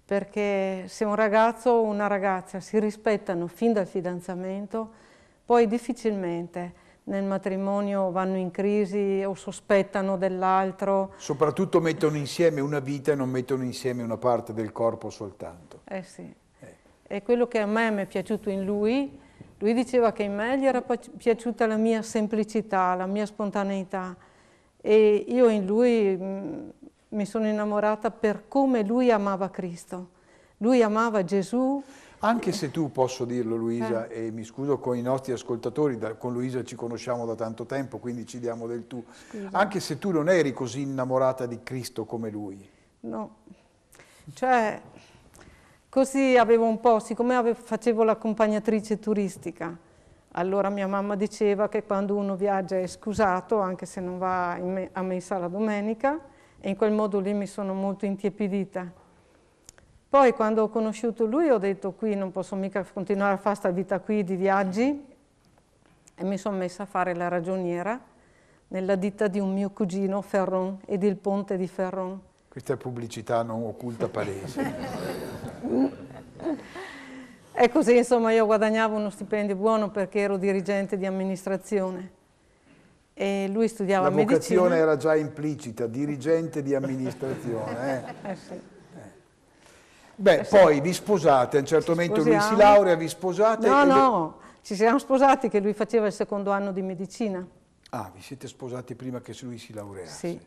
perché se un ragazzo o una ragazza si rispettano fin dal fidanzamento, poi difficilmente nel matrimonio vanno in crisi o sospettano dell'altro. Soprattutto mettono insieme una vita e non mettono insieme una parte del corpo soltanto. Eh sì. Eh. E quello che a me mi è piaciuto in lui, lui diceva che in me gli era piaciuta la mia semplicità, la mia spontaneità e io in lui mm, mi sono innamorata per come lui amava Cristo. Lui amava Gesù anche se tu, posso dirlo Luisa, eh. e mi scuso con i nostri ascoltatori, da, con Luisa ci conosciamo da tanto tempo, quindi ci diamo del tu, Scusa. anche se tu non eri così innamorata di Cristo come Lui. No, cioè così avevo un po', siccome avevo, facevo l'accompagnatrice turistica, allora mia mamma diceva che quando uno viaggia è scusato, anche se non va me, a messa la domenica, e in quel modo lì mi sono molto intiepidita poi quando ho conosciuto lui ho detto qui non posso mica continuare a fare questa vita qui di viaggi e mi sono messa a fare la ragioniera nella ditta di un mio cugino Ferron e del ponte di Ferron. Questa è pubblicità non occulta palese. e così insomma io guadagnavo uno stipendio buono perché ero dirigente di amministrazione e lui studiava La medicina. La vocazione era già implicita, dirigente di amministrazione. Eh? eh sì. Beh, eh sì. poi vi sposate, a un certo Ci momento sposiamo. lui si laurea, vi sposate. No, no, ci siamo sposati che lui faceva il secondo anno di medicina. Ah, vi siete sposati prima che lui si laureasse. Sì.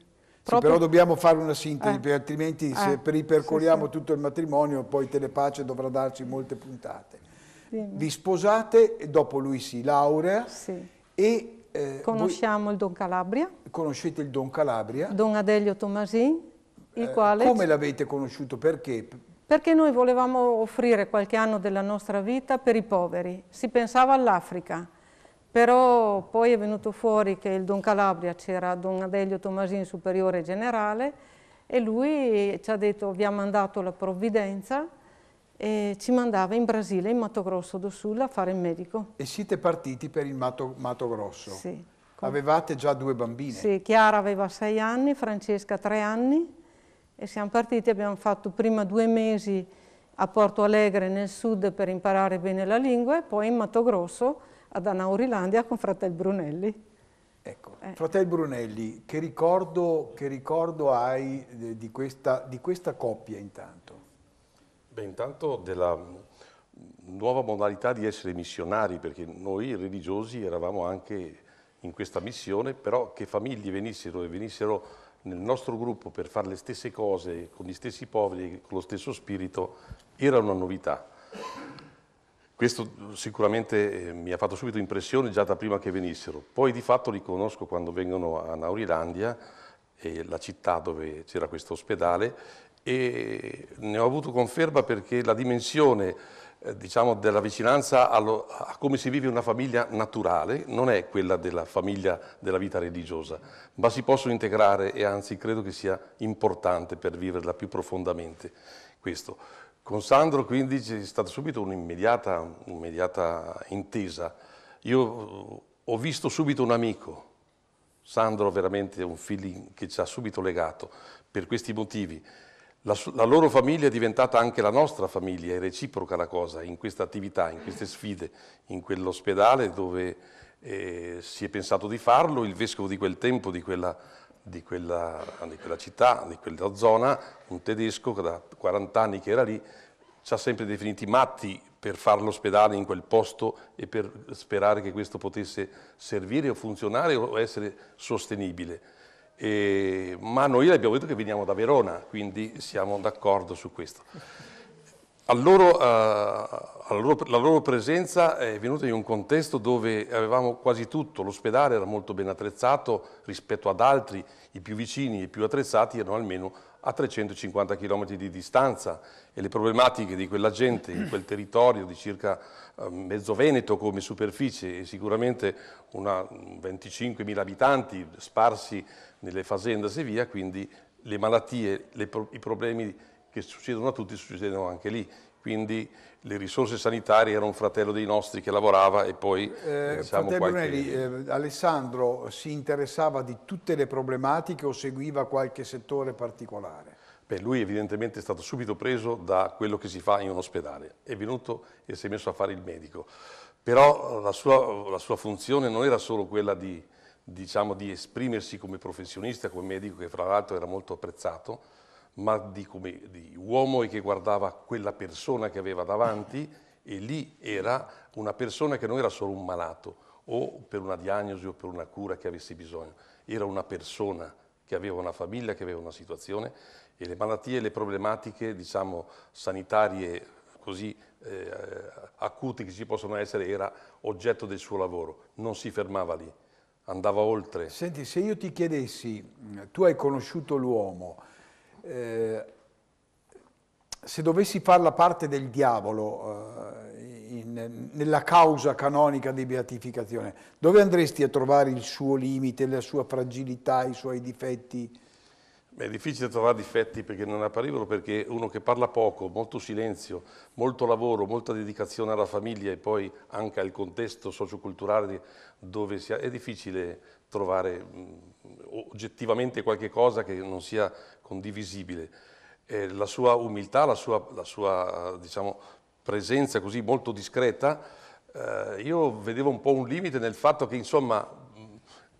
Sì, però dobbiamo fare una sintesi, eh, altrimenti eh, se ripercorriamo sì, sì. tutto il matrimonio, poi Telepace dovrà darci molte puntate. Vi sposate, dopo lui si laurea e... Eh, Conosciamo voi... il Don Calabria. Conoscete il Don Calabria. Don Adelio Tomasin, il eh, quale... Come l'avete conosciuto? Perché? perché noi volevamo offrire qualche anno della nostra vita per i poveri. Si pensava all'Africa, però poi è venuto fuori che il Don Calabria c'era Don Adelio Tomasini, superiore generale, e lui ci ha detto vi ha mandato la provvidenza e ci mandava in Brasile, in Mato Grosso do Sul, a fare il medico. E siete partiti per il Mato, Mato Grosso? Sì. Avevate già due bambine? Sì, Chiara aveva sei anni, Francesca tre anni, e siamo partiti, abbiamo fatto prima due mesi a Porto Alegre nel sud per imparare bene la lingua e poi in Mato Grosso ad Anaurilandia con Fratel Brunelli. Ecco, eh. Fratel Brunelli, che ricordo, che ricordo hai di questa, di questa coppia intanto? Beh, intanto della nuova modalità di essere missionari, perché noi religiosi eravamo anche in questa missione, però che famiglie venissero e venissero nel nostro gruppo per fare le stesse cose con gli stessi poveri, con lo stesso spirito, era una novità. Questo sicuramente eh, mi ha fatto subito impressione già da prima che venissero. Poi di fatto li conosco quando vengono a Naurilandia, eh, la città dove c'era questo ospedale, e ne ho avuto conferma perché la dimensione eh, diciamo della vicinanza allo, a come si vive una famiglia naturale non è quella della famiglia della vita religiosa, ma si possono integrare e anzi credo che sia importante per viverla più profondamente questo. Con Sandro quindi c'è stata subito un'immediata, un intesa. Io eh, ho visto subito un amico, Sandro veramente un feeling che ci ha subito legato per questi motivi. La, la, loro famiglia è diventata anche la nostra famiglia, è reciproca la cosa in questa attività, in queste sfide, in quell'ospedale dove eh, si è pensato di farlo, il vescovo di quel tempo, di quella, di, quella, di quella, città, di quella zona, un tedesco da 40 anni che era lì, ci ha sempre definiti matti per fare l'ospedale in quel posto e per sperare che questo potesse servire o funzionare o essere sostenibile e, ma noi abbiamo detto che veniamo da Verona, quindi siamo d'accordo su questo. Loro, eh, loro, la loro presenza è venuta in un contesto dove avevamo quasi tutto, l'ospedale era molto ben attrezzato rispetto ad altri, i più vicini, i più attrezzati erano almeno a 350 km di distanza e le problematiche di quella gente in quel territorio di circa ehm, mezzo Veneto come superficie e sicuramente 25.000 mm, abitanti sparsi nelle fazende e via, quindi le malattie, le i problemi che succedono a tutti succedono anche lì quindi le risorse sanitarie era un fratello dei nostri che lavorava e poi... Eh, diciamo, fratello qualche... Brunelli, eh, Alessandro si interessava di tutte le problematiche o seguiva qualche settore particolare? Beh, lui evidentemente è stato subito preso da quello che si fa in un ospedale, è venuto e si è messo a fare il medico, però la sua, la sua funzione non era solo quella di, diciamo, di esprimersi come professionista, come medico che fra l'altro era molto apprezzato, ma di, come, di uomo e che guardava quella persona che aveva davanti e lì era una persona che non era solo un malato o per una diagnosi o per una cura che avesse bisogno, era una persona che aveva una famiglia, che aveva una situazione e le malattie e le problematiche diciamo, sanitarie così eh, acute che ci possono essere era oggetto del suo lavoro, non si fermava lì, andava oltre. Senti, se io ti chiedessi, tu hai conosciuto l'uomo, eh, se dovessi fare la parte del diavolo eh, in, nella causa canonica di beatificazione, dove andresti a trovare il suo limite, la sua fragilità, i suoi difetti? Beh, è difficile trovare difetti perché non apparivano, perché uno che parla poco, molto silenzio, molto lavoro, molta dedicazione alla famiglia e poi anche al contesto socioculturale dove si ha, è difficile trovare mh, mm, oggettivamente qualche cosa che non sia condivisibile. Eh, la sua umiltà, la sua, la sua diciamo, presenza così molto discreta, eh, io vedevo un po' un limite nel fatto che insomma mm,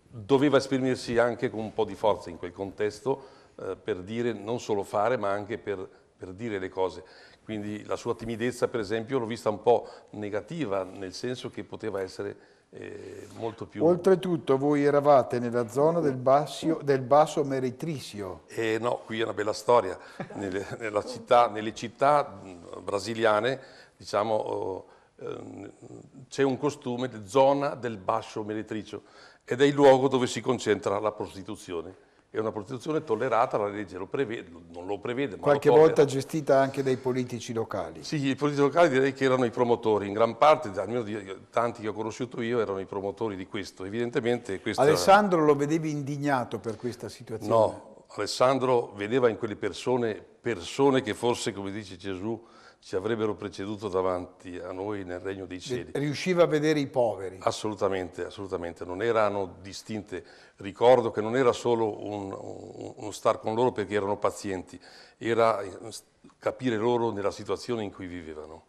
doveva esprimersi anche con un po' di forza in quel contesto eh, per dire, non solo fare, ma anche per, per dire le cose. Quindi la sua timidezza, per esempio, l'ho vista un po' negativa, nel senso che poteva essere eh, molto più... Oltretutto voi eravate nella zona del, bassio, del basso meritrisio. Eh no, qui è una bella storia. nelle, città, nelle città mm, brasiliane, diciamo, eh, c'è un costume, zona del basso meretricio, ed è il luogo dove si concentra la prostituzione è una prostituzione tollerata, la legge lo prevede, non lo prevede. Qualche lo volta gestita anche dai politici locali. Sì, i politici locali direi che erano i promotori, in gran parte, almeno di tanti che ho conosciuto io, erano i promotori di questo. Evidentemente questo Alessandro era... lo vedevi indignato per questa situazione? No, Alessandro vedeva in quelle persone, persone che forse, come dice Gesù, ci avrebbero preceduto davanti a noi nel regno dei cieli. Riusciva a vedere i poveri. Assolutamente, assolutamente. Non erano distinte. Ricordo che non era solo un, un, un star con loro perché erano pazienti, era eh, capire loro nella situazione in cui vivevano.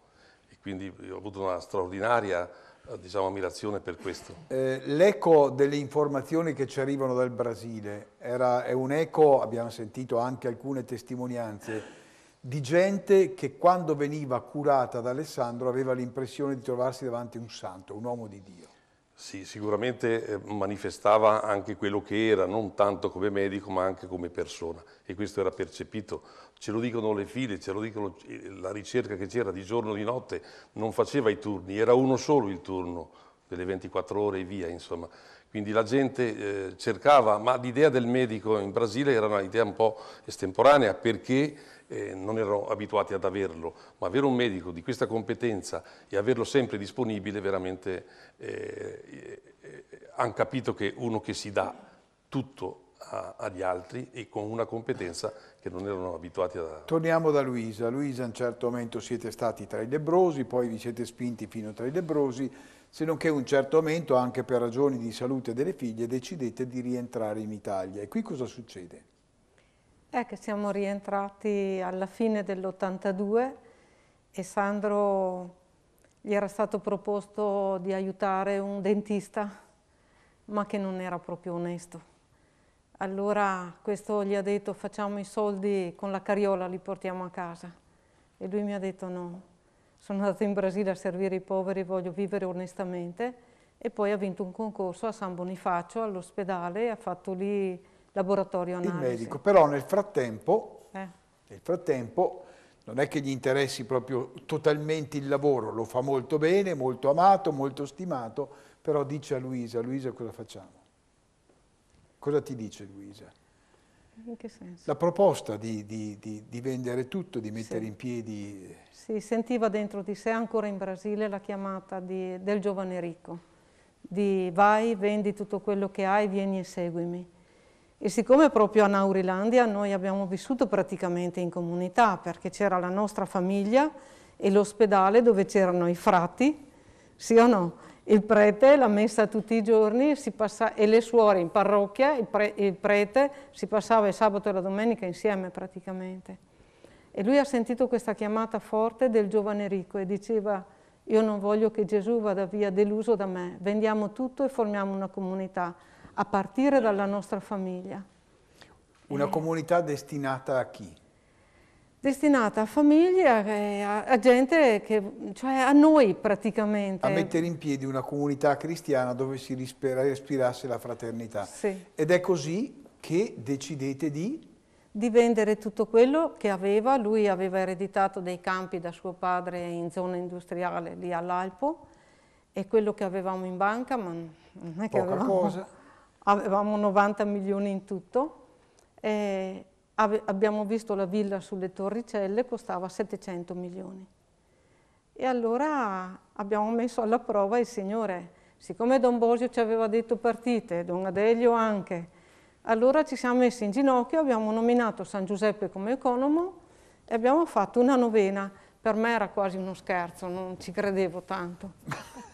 E quindi ho avuto una straordinaria eh, diciamo, ammirazione per questo. Eh, l'eco delle informazioni che ci arrivano dal Brasile era, è un eco, abbiamo sentito anche alcune testimonianze, di gente che quando veniva curata da Alessandro aveva l'impressione di trovarsi davanti a un santo, un uomo di Dio. Sì, sicuramente eh, manifestava anche quello che era, non tanto come medico ma anche come persona e questo era percepito. Ce lo dicono le file, ce lo dicono eh, la ricerca che c'era di giorno e di notte, non faceva i turni, era uno solo il turno, delle 24 ore e via, insomma. Quindi la gente eh, cercava, ma l'idea del medico in Brasile era un'idea un po' estemporanea perché eh, non erano abituati ad averlo, ma avere un medico di questa competenza e averlo sempre disponibile veramente eh, eh, hanno capito che uno che si dà tutto a, agli altri e con una competenza che non erano abituati ad avere. Torniamo da Luisa. Luisa, a un certo momento siete stati tra i lebrosi, poi vi siete spinti fino tra i lebrosi, se non che a un certo momento, anche per ragioni di salute delle figlie, decidete di rientrare in Italia. E qui cosa succede? È che siamo rientrati alla fine dell'82 e Sandro gli era stato proposto di aiutare un dentista, ma che non era proprio onesto. Allora questo gli ha detto facciamo i soldi con la carriola, li portiamo a casa. E lui mi ha detto no, sono andato in Brasile a servire i poveri, voglio vivere onestamente. E poi ha vinto un concorso a San Bonifacio, all'ospedale, ha fatto lì laboratorio analisi. Il medico, però nel frattempo, eh. nel frattempo non è che gli interessi proprio totalmente il lavoro, lo fa molto bene, molto amato, molto stimato, però dice a Luisa, Luisa cosa facciamo? Cosa ti dice Luisa? In che senso? La proposta di, di, di, di vendere tutto, di mettere sì. in piedi... Sì, sentiva dentro di sé ancora in Brasile la chiamata del giovane ricco, di vai, vendi tutto quello che hai, vieni e seguimi. E siccome proprio a Naurilandia noi abbiamo vissuto praticamente in comunità, perché c'era la nostra famiglia e l'ospedale dove c'erano i frati, sì o no? Il prete, la messa tutti i giorni passa, e le suore in parrocchia, il, pre, il prete si passava il sabato e la domenica insieme praticamente. E lui ha sentito questa chiamata forte del giovane ricco e diceva io non voglio che Gesù vada via deluso da me, vendiamo tutto e formiamo una comunità a partire dalla nostra famiglia. Una comunità destinata a chi? Destinata a famiglie, eh, a, a gente che, cioè a noi praticamente. A mettere in piedi una comunità cristiana dove si respirasse la fraternità. Sì. Ed è così che decidete di di vendere tutto quello che aveva. Lui aveva ereditato dei campi da suo padre in zona industriale lì all'Alpo e quello che avevamo in banca, ma non è che Poca avevamo... cosa avevamo 90 milioni in tutto, eh, abbiamo visto la villa sulle Torricelle, costava 700 milioni. E allora abbiamo messo alla prova il Signore, siccome Don Bosio ci aveva detto partite, Don Adelio anche, allora ci siamo messi in ginocchio, abbiamo nominato San Giuseppe come economo e abbiamo fatto una novena. Per me era quasi uno scherzo, non ci credevo tanto.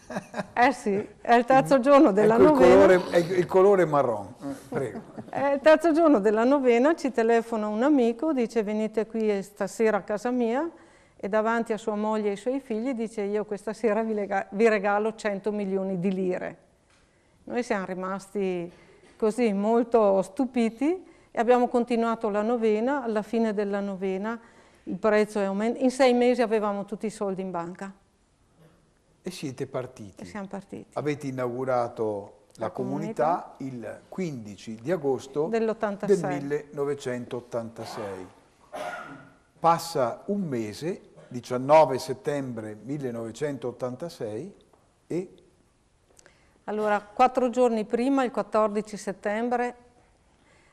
Eh sì, è il terzo giorno ecco, della ecco novena. Il colore, il colore marron, eh, prego. È il terzo giorno della novena, ci telefona un amico, dice venite qui stasera a casa mia e davanti a sua moglie e ai suoi figli dice io questa sera vi, vi regalo 100 milioni di lire. Noi siamo rimasti così molto stupiti e abbiamo continuato la novena, alla fine della novena il prezzo è aumentato, in sei mesi avevamo tutti i soldi in banca. E siete partiti. E siamo partiti. Avete inaugurato la, la comunità, comunità, il 15 di agosto del 1986. Passa un mese, 19 settembre 1986 e... Allora, quattro giorni prima, il 14 settembre,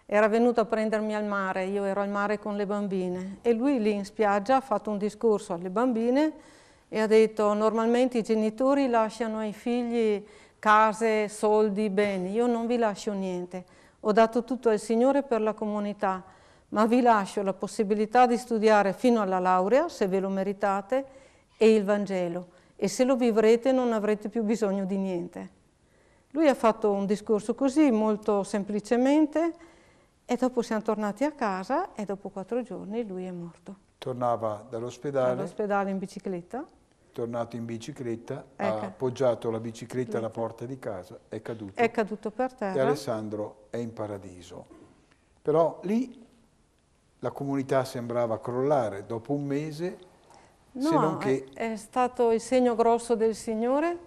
era venuto a prendermi al mare, io ero al mare con le bambine e lui lì in spiaggia ha fatto un discorso alle bambine e ha detto normalmente i genitori lasciano ai figli case, soldi, beni, io non vi lascio niente, ho dato tutto al Signore per la comunità, ma vi lascio la possibilità di studiare fino alla laurea, se ve lo meritate, e il Vangelo e se lo vivrete non avrete più bisogno di niente. Lui ha fatto un discorso così, molto semplicemente, e dopo siamo tornati a casa e dopo quattro giorni lui è morto. Tornava dall'ospedale? Dall'ospedale in bicicletta tornato in bicicletta, ecco. ha appoggiato la bicicletta alla porta di casa, è caduto. È caduto per terra. E Alessandro è in paradiso. Però lì la comunità sembrava crollare dopo un mese, no, se non che... è stato il segno grosso del Signore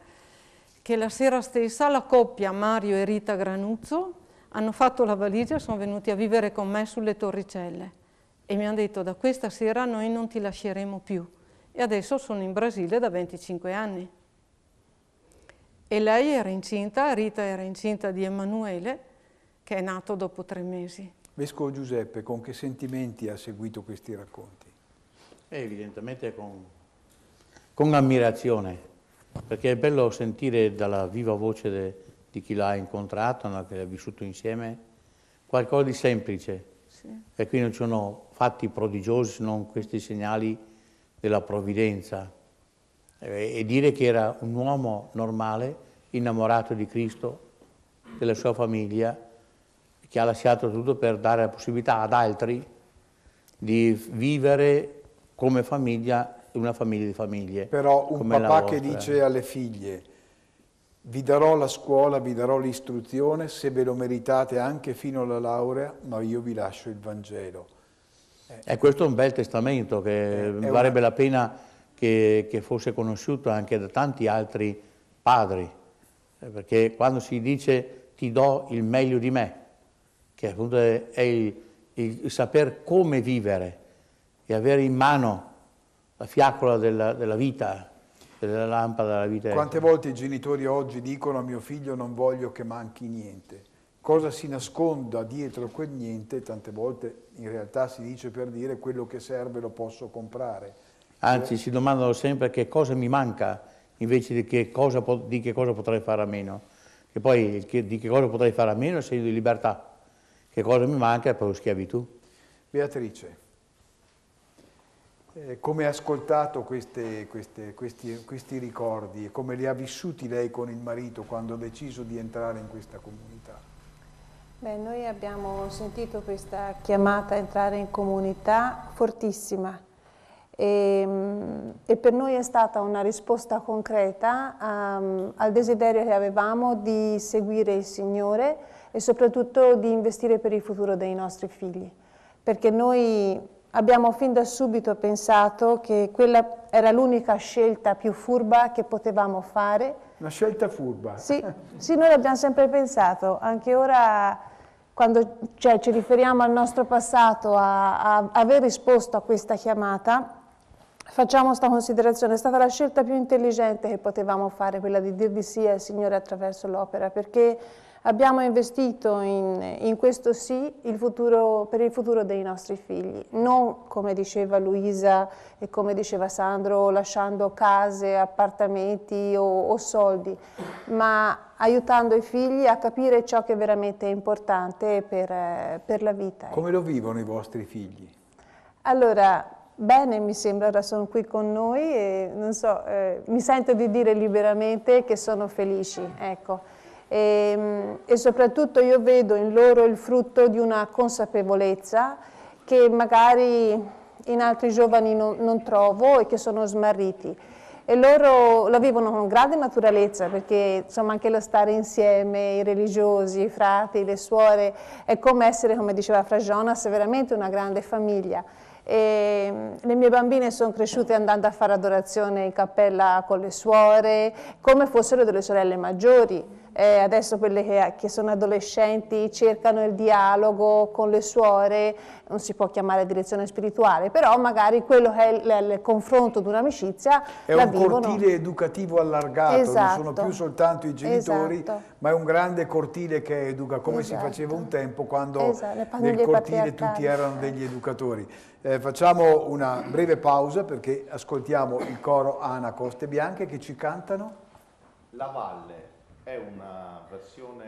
che la sera stessa la coppia Mario e Rita Granuzzo hanno fatto la valigia e sono venuti a vivere con me sulle Torricelle e mi hanno detto da questa sera noi non ti lasceremo più e adesso sono in Brasile da 25 anni. E lei era incinta, Rita era incinta di Emanuele, che è nato dopo tre mesi. Vescovo Giuseppe, con che sentimenti ha seguito questi racconti? Eh, evidentemente con, con, ammirazione, perché è bello sentire dalla viva voce de, di chi l'ha incontrato, no, che l'ha vissuto insieme, qualcosa di semplice. Sì. E qui non ci sono fatti prodigiosi, se non questi segnali della provvidenza eh, e dire che era un uomo normale, innamorato di Cristo, della sua famiglia, che ha lasciato tutto per dare la possibilità ad altri di vivere come famiglia una famiglia di famiglie. Però un papà che dice alle figlie vi darò la scuola, vi darò l'istruzione, se ve lo meritate anche fino alla laurea, ma io vi lascio il Vangelo. Eh, questo è un bel testamento che eh, varrebbe la pena che, che, fosse conosciuto anche da tanti altri padri, eh, perché quando si dice ti do il meglio di me, che appunto è, è il, il, il, saper come vivere e avere in mano la fiaccola della, della vita, della lampada della vita. Quante volte i genitori oggi dicono a mio figlio non voglio che manchi niente? cosa si nasconda dietro quel niente, tante volte in realtà si dice per dire quello che serve lo posso comprare. Anzi, si domandano sempre che cosa mi manca invece di che cosa, di che cosa potrei fare a meno. E poi di che cosa potrei fare a meno è segno di libertà. Che cosa mi manca è proprio schiavitù. Beatrice, eh, come ha ascoltato queste, queste, questi, questi ricordi e come li ha vissuti lei con il marito quando ha deciso di entrare in questa comunità? Beh, noi abbiamo sentito questa chiamata a entrare in comunità fortissima e, ehm, e per noi è stata una risposta concreta um, al desiderio che avevamo di seguire il Signore e soprattutto di investire per il futuro dei nostri figli, perché noi abbiamo fin da subito pensato che quella era l'unica scelta più furba che potevamo fare. Una scelta furba. Sì, sì noi l'abbiamo sempre pensato, anche ora quando cioè, ci riferiamo al nostro passato, a, a, aver risposto a questa chiamata, facciamo questa considerazione. È stata la scelta più intelligente che potevamo fare, quella di dir di sì al Signore attraverso l'opera, perché abbiamo investito in, in questo sì il futuro, per il futuro dei nostri figli, non come diceva Luisa e come diceva Sandro, lasciando case, appartamenti o, o soldi, ma aiutando i figli a capire ciò che è veramente importante per, eh, per, la vita. Come lo vivono i vostri figli? Allora, bene mi sembra, ora sono qui con noi e so, eh, mi sento di dire liberamente che sono felici, ecco. E, ehm, e soprattutto io vedo in loro il frutto di una consapevolezza che magari in altri giovani non, non trovo e che sono smarriti e loro lo vivono con grande naturalezza perché insomma anche lo stare insieme, i religiosi, i frati, le suore, è come essere, come diceva Fra Jonas, veramente una grande famiglia. E mm, le mie bambine sono cresciute andando a fare adorazione in cappella con le suore, come fossero delle sorelle maggiori eh, adesso quelle che, che, sono adolescenti cercano il dialogo con le suore, non si può chiamare direzione spirituale, però magari quello che è il, il, confronto di un'amicizia È un vivono. cortile educativo allargato, esatto. non sono esatto. più soltanto i genitori, esatto. ma è un grande cortile che educa, come esatto. si faceva un tempo quando esatto, nel cortile tutti erano degli educatori. Eh, facciamo una breve pausa perché ascoltiamo il coro Ana Coste Bianche che ci cantano La Valle è una versione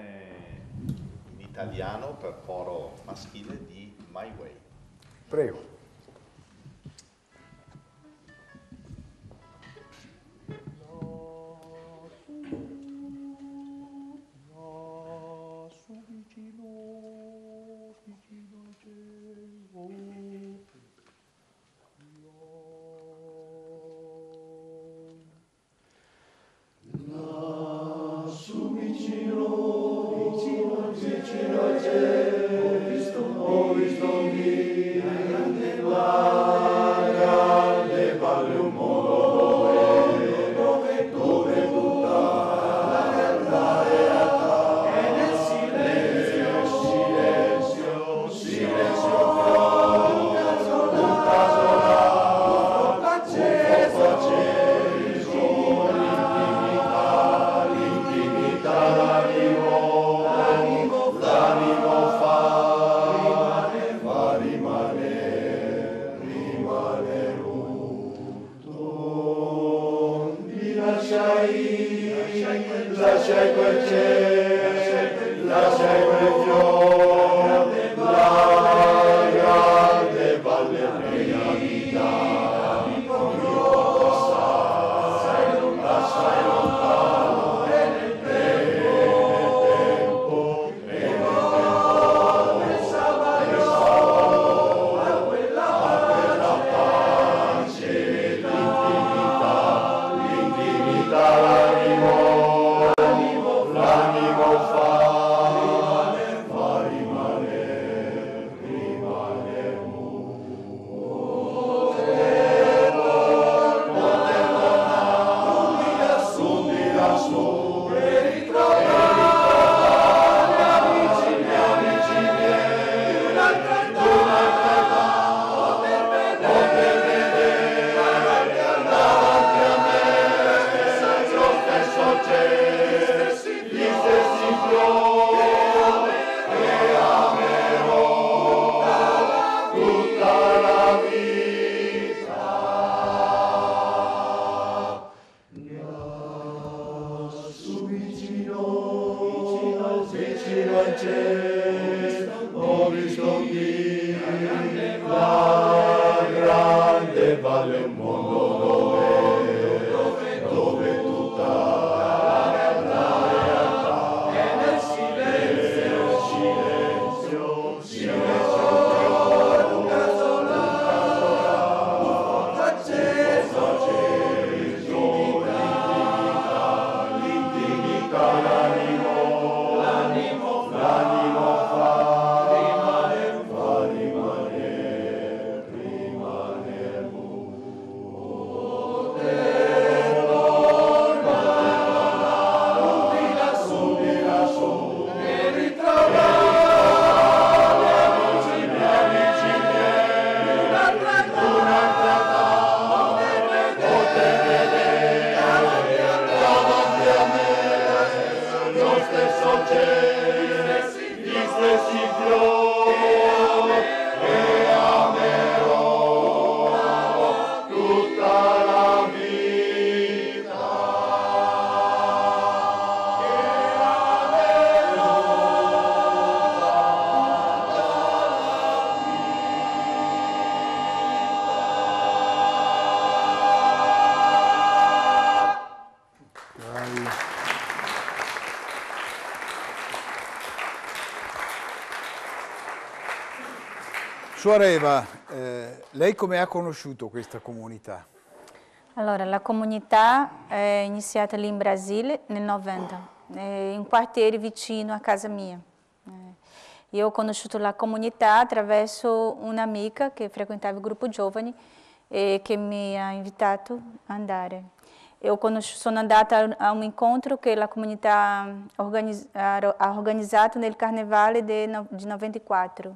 in italiano per coro maschile di My Way. Prego. Suor Eva, eh, lei come ha conosciuto questa comunità? Allora, la comunità è iniziata lì in Brasile nel 90, eh, in un quartiere vicino a casa mia. Eh, io ho conosciuto la comunità attraverso un'amica che frequentava il gruppo giovani e che mi ha invitato ad andare. Io sono andata a un incontro che la comunità ha organizzato nel carnevale di 94.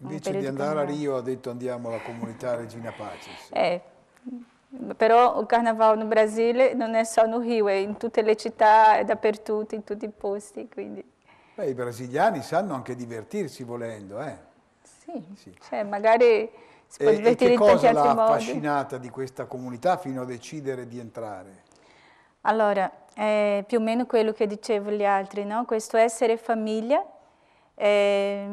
Invece di andare a Rio ha detto andiamo alla comunità Regina Pace. Eh, però il carnaval no Brasile non è solo no Rio, è in tutte le città, è dappertutto, in tutti i posti, quindi... Beh, i brasiliani sanno anche divertirsi volendo, eh? Sì, sì. Cioè, magari si può e, divertire in tanti altri modi. cosa l'ha affascinata di questa comunità fino a decidere di entrare? Allora, eh, più o meno quello che dicevo gli altri, no? Questo essere famiglia... Eh,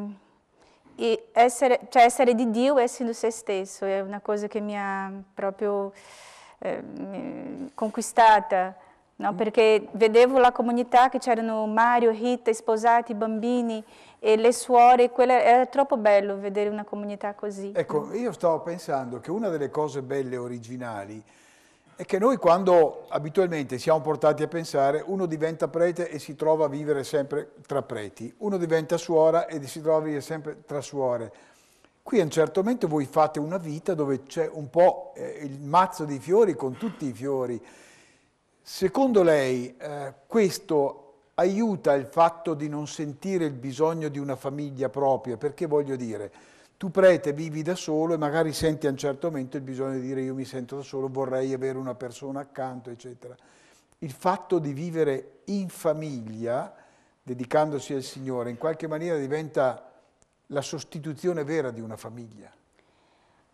essere, cioè essere di Dio e essere se stesso, è una cosa che mi ha proprio eh, conquistata, no? Mm. perché vedevo la comunità che c'erano Mario, Rita, sposati, bambini e le suore, quella, era troppo bello vedere una comunità così. Ecco, io stavo pensando che una delle cose belle originali è che noi quando abitualmente siamo portati a pensare uno diventa prete e si trova a vivere sempre tra preti, uno diventa suora e si trova a vivere sempre tra suore. Qui a un certo momento voi fate una vita dove c'è un po' eh, il mazzo di fiori con tutti i fiori. Secondo lei eh, questo aiuta il fatto di non sentire il bisogno di una famiglia propria? Perché voglio dire, tu prete vivi da solo e magari senti a un certo momento il bisogno di dire io mi sento da solo, vorrei avere una persona accanto, eccetera. Il fatto di vivere in famiglia, dedicandosi al Signore, in qualche maniera diventa la sostituzione vera di una famiglia.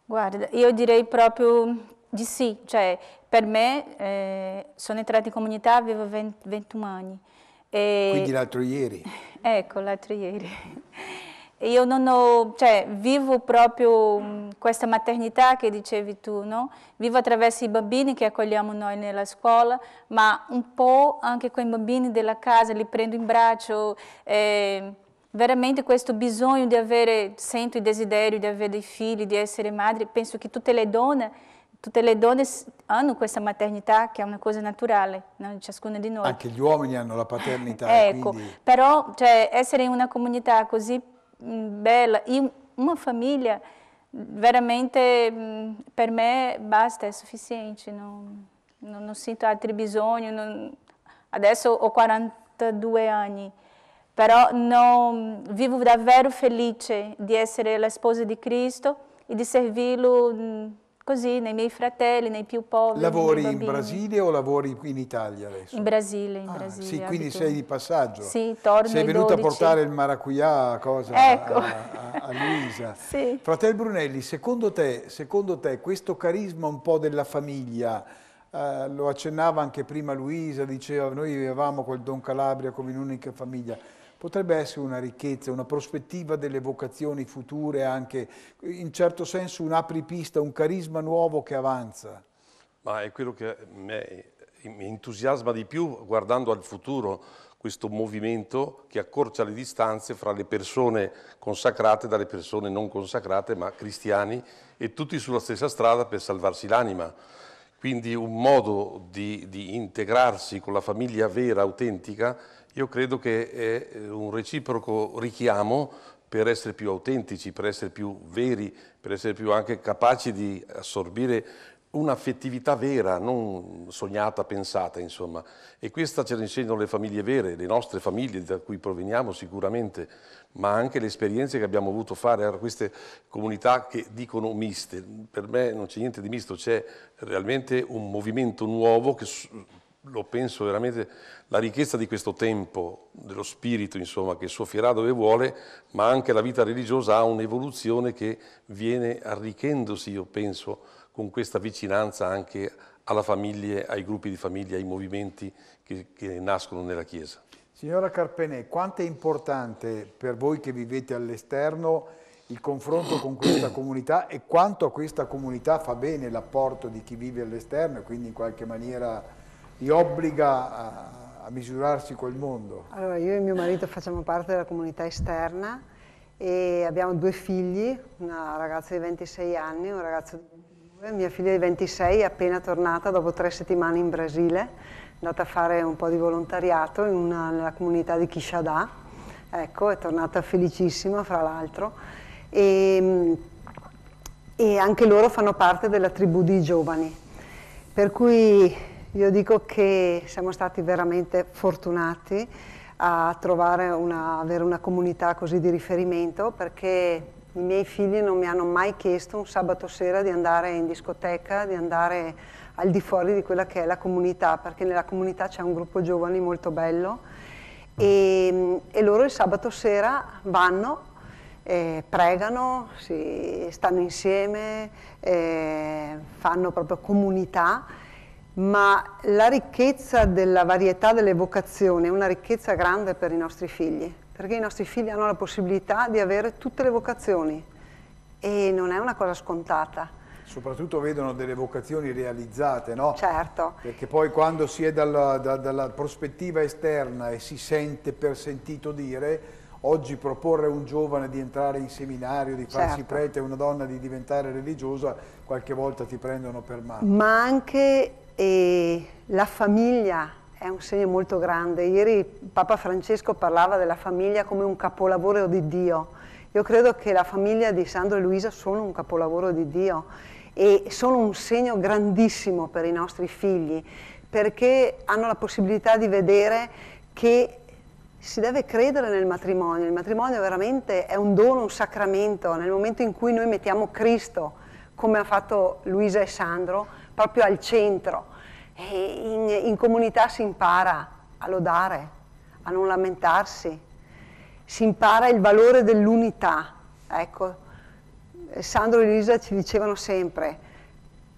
Guarda, io direi proprio di sì, cioè per me eh, sono entrata in comunità, avevo 20, 21 anni. E... Quindi l'altro ieri. ecco, l'altro ieri io non ho, cioè, vivo proprio mm, questa maternità che dicevi tu, no? Vivo attraverso i bambini che accogliamo noi nella scuola, ma un po' anche con i bambini della casa, li prendo in braccio, eh, veramente questo bisogno di avere, sento il desiderio di avere dei figli, di essere madre, penso che tutte le donne, tutte le donne hanno questa maternità che è una cosa naturale, no? ciascuna di noi. Anche gli uomini hanno la paternità. ecco, quindi... però cioè, essere in una comunità così bela e uma família veramente para mim basta, é suficiente, não não, não sinto a tribisogno, não, adesso ho 42 anni, però não, vivo davvero felice di essere la sposa di Cristo e di servirlo così nei miei fratelli, nei più poveri. Lavori in Brasile o lavori in Italia adesso? In Brasile, in ah, Brasile. Sì, quindi abito. sei di passaggio. Sì, torno Sei venuta 12. a portare il maracuyà a cosa? Ecco. A, a, a Luisa. sì. Fratel Brunelli, secondo te, secondo te questo carisma un po' della famiglia eh, lo accennava anche prima Luisa, diceva noi vivevamo col Don Calabria come in un'unica famiglia. Potrebbe essere una ricchezza, una prospettiva delle vocazioni future anche, in certo senso un apripista, un carisma nuovo che avanza. Ma è quello che mi entusiasma di più guardando al futuro, questo movimento che accorcia le distanze fra le persone consacrate dalle persone non consacrate, ma cristiani, e tutti sulla stessa strada per salvarsi l'anima quindi un modo di, di integrarsi con la famiglia vera, autentica, io credo che è eh, un reciproco richiamo per essere più autentici, per essere più veri, per essere più anche capaci di assorbire un'affettività vera, non sognata, pensata, insomma. E questa ce la insegnano le famiglie vere, le nostre famiglie da cui proveniamo sicuramente ma anche le esperienze che abbiamo voluto fare a queste comunità che dicono miste. Per me non c'è niente di misto, c'è realmente un movimento nuovo che lo penso veramente la ricchezza di questo tempo, dello spirito insomma, che soffierà dove vuole, ma anche la vita religiosa ha un'evoluzione che viene arricchendosi, io penso, con questa vicinanza anche alla famiglia, ai gruppi di famiglia, ai movimenti che, che nascono nella Chiesa. Signora Carpenè, quanto è importante per voi che vivete all'esterno il confronto con questa comunità e quanto a questa comunità fa bene l'apporto di chi vive all'esterno e quindi in qualche maniera li obbliga a, a misurarsi col mondo? Allora, io e mio marito facciamo parte della comunità esterna e abbiamo due figli, una ragazza di 26 anni e un ragazzo di 22. Mia figlia di 26 è appena tornata dopo tre settimane in Brasile andata a fare un po' di volontariato una, nella comunità di Kishadà, ecco, è tornata felicissima fra l'altro, e, e anche loro fanno parte della tribù di giovani, per cui io dico che siamo stati veramente fortunati a trovare una, avere una comunità così di riferimento perché i miei figli non mi hanno mai chiesto un sabato sera di andare in discoteca, di andare al di fuori di quella che è la comunità, perché nella comunità c'è un gruppo giovani molto bello e, e loro il sabato sera vanno, eh, pregano, stanno insieme, eh, fanno proprio comunità, ma la ricchezza della varietà delle vocazioni è una ricchezza grande per i nostri figli, perché i nostri figli hanno la possibilità di avere tutte le vocazioni e non è una cosa scontata soprattutto vedono delle vocazioni realizzate, no? Certo. Perché poi quando si è dalla, da, dalla prospettiva esterna e si sente per sentito dire, oggi proporre a un giovane di entrare in seminario, di farsi certo. prete, a una donna di diventare religiosa, qualche volta ti prendono per mano. Ma anche eh, la famiglia è un segno molto grande. Ieri Papa Francesco parlava della famiglia come un capolavoro di Dio. Io credo che la famiglia di Sandro e Luisa sono un capolavoro di Dio e sono un segno grandissimo per i nostri figli perché hanno la possibilità di vedere che si deve credere nel matrimonio, il matrimonio veramente è un dono, un sacramento, nel momento in cui noi mettiamo Cristo, come ha fatto Luisa e Sandro, proprio al centro, in, in comunità si impara a lodare, a non lamentarsi, si impara il valore dell'unità, ecco, eh, Sandro e Elisa ci dicevano sempre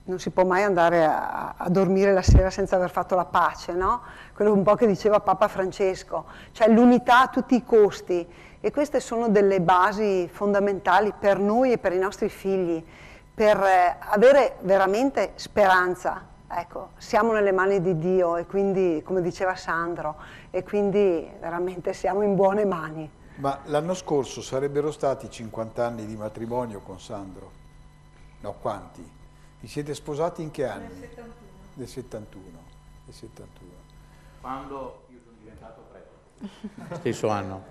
non si può mai andare a, a, dormire la sera senza aver fatto la pace, no? Quello un po' che diceva Papa Francesco, cioè l'unità a tutti i costi. E queste sono delle basi fondamentali per noi e per i nostri figli, per eh, avere veramente speranza. Ecco, siamo nelle mani di Dio e quindi, come diceva Sandro, e quindi veramente siamo in buone mani. Ma l'anno scorso sarebbero stati 50 anni di matrimonio con Sandro? No, quanti? Vi siete sposati in che anni? Nel 71. Nel 71. Nel 71. Quando io sono diventato prete. Stesso anno.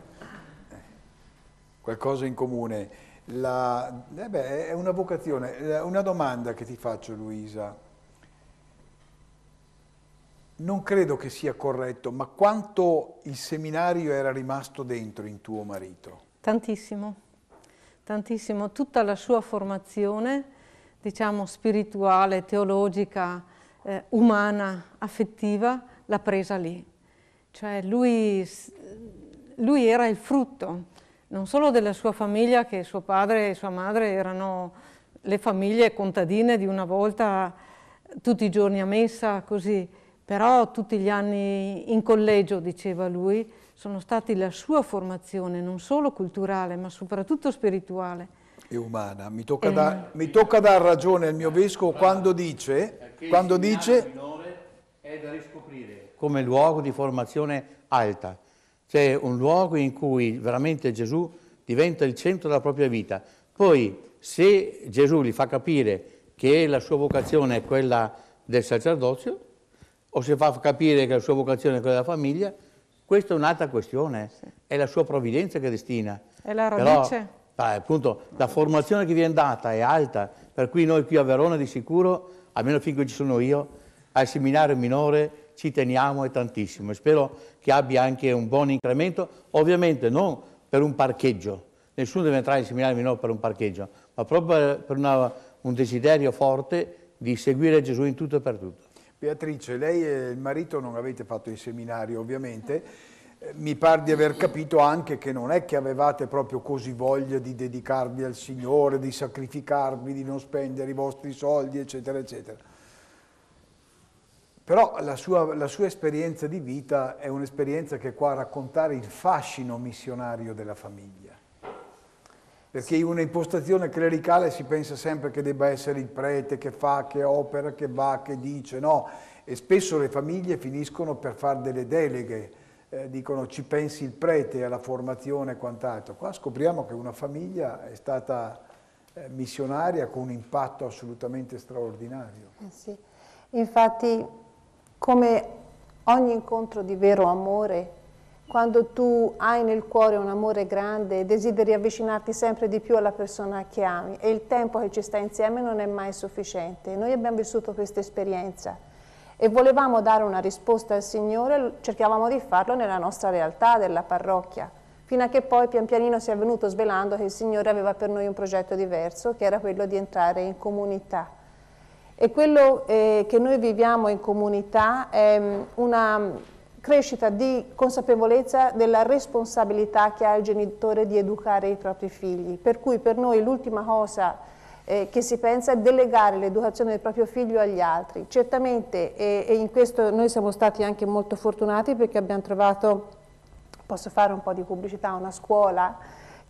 Qualcosa in comune. La, eh beh, è una vocazione. Eh, una domanda che ti faccio, Luisa non credo che sia corretto, ma quanto il seminario era rimasto dentro in tuo marito? Tantissimo, tantissimo. Tutta la sua formazione, diciamo spirituale, teologica, eh, umana, affettiva, l'ha presa lì. Cioè lui, lui era il frutto, non solo della sua famiglia, che suo padre e sua madre erano le famiglie contadine di una volta tutti i giorni a messa, così, però tutti gli anni in collegio, diceva lui, sono stati la sua formazione, non solo culturale, ma soprattutto spirituale. E umana. Mi tocca, e... Eh. Da, mi tocca dar ragione al mio vescovo quando dice... Quando dice minore è da riscoprire come luogo di formazione alta. Cioè un luogo in cui veramente Gesù diventa il centro della propria vita. Poi se Gesù gli fa capire che la sua vocazione è quella del sacerdozio, o se fa capire che la sua vocazione è quella della famiglia, questa è un'altra questione, sì. è la sua provvidenza che destina. È la radice. Però, eh, appunto, la formazione che viene data è alta, per cui noi qui a Verona di sicuro, almeno finché ci sono io, al seminario minore ci teniamo e tantissimo e spero che abbia anche un buon incremento, ovviamente non per un parcheggio, nessuno deve entrare in seminario minore per un parcheggio, ma proprio per una, un desiderio forte di seguire Gesù in tutto e per tutto. Beatrice, lei e il marito non avete fatto il seminario ovviamente, eh, mi pare di aver capito anche che non è che avevate proprio così voglia di dedicarvi al Signore, di sacrificarvi, di non spendere i vostri soldi, eccetera, eccetera. Però la sua, la sua esperienza di vita è un'esperienza che qua raccontare il fascino missionario della famiglia perché in un'impostazione clericale si pensa sempre che debba essere il prete che fa, che opera, che va, che dice, no, e spesso le famiglie finiscono per fare delle deleghe, eh, dicono ci pensi il prete alla formazione e quant'altro. Qua scopriamo che una famiglia è stata eh, missionaria con un impatto assolutamente straordinario. Eh sì. Infatti, come ogni incontro di vero amore quando tu hai nel cuore un amore grande e desideri avvicinarti sempre di più alla persona che ami e il tempo che ci sta insieme non è mai sufficiente. Noi abbiamo vissuto questa esperienza e volevamo dare una risposta al Signore, cercavamo di farlo nella nostra realtà della parrocchia, fino a che poi pian pianino si è venuto svelando che il Signore aveva per noi un progetto diverso, che era quello di entrare in comunità. E quello eh, che noi viviamo in comunità è mm, una crescita di consapevolezza della responsabilità che ha il genitore di educare i propri figli. Per cui per noi l'ultima cosa eh, che si pensa è delegare l'educazione del proprio figlio agli altri. Certamente, e, e in questo noi siamo stati anche molto fortunati perché abbiamo trovato, posso fare un po' di pubblicità, una scuola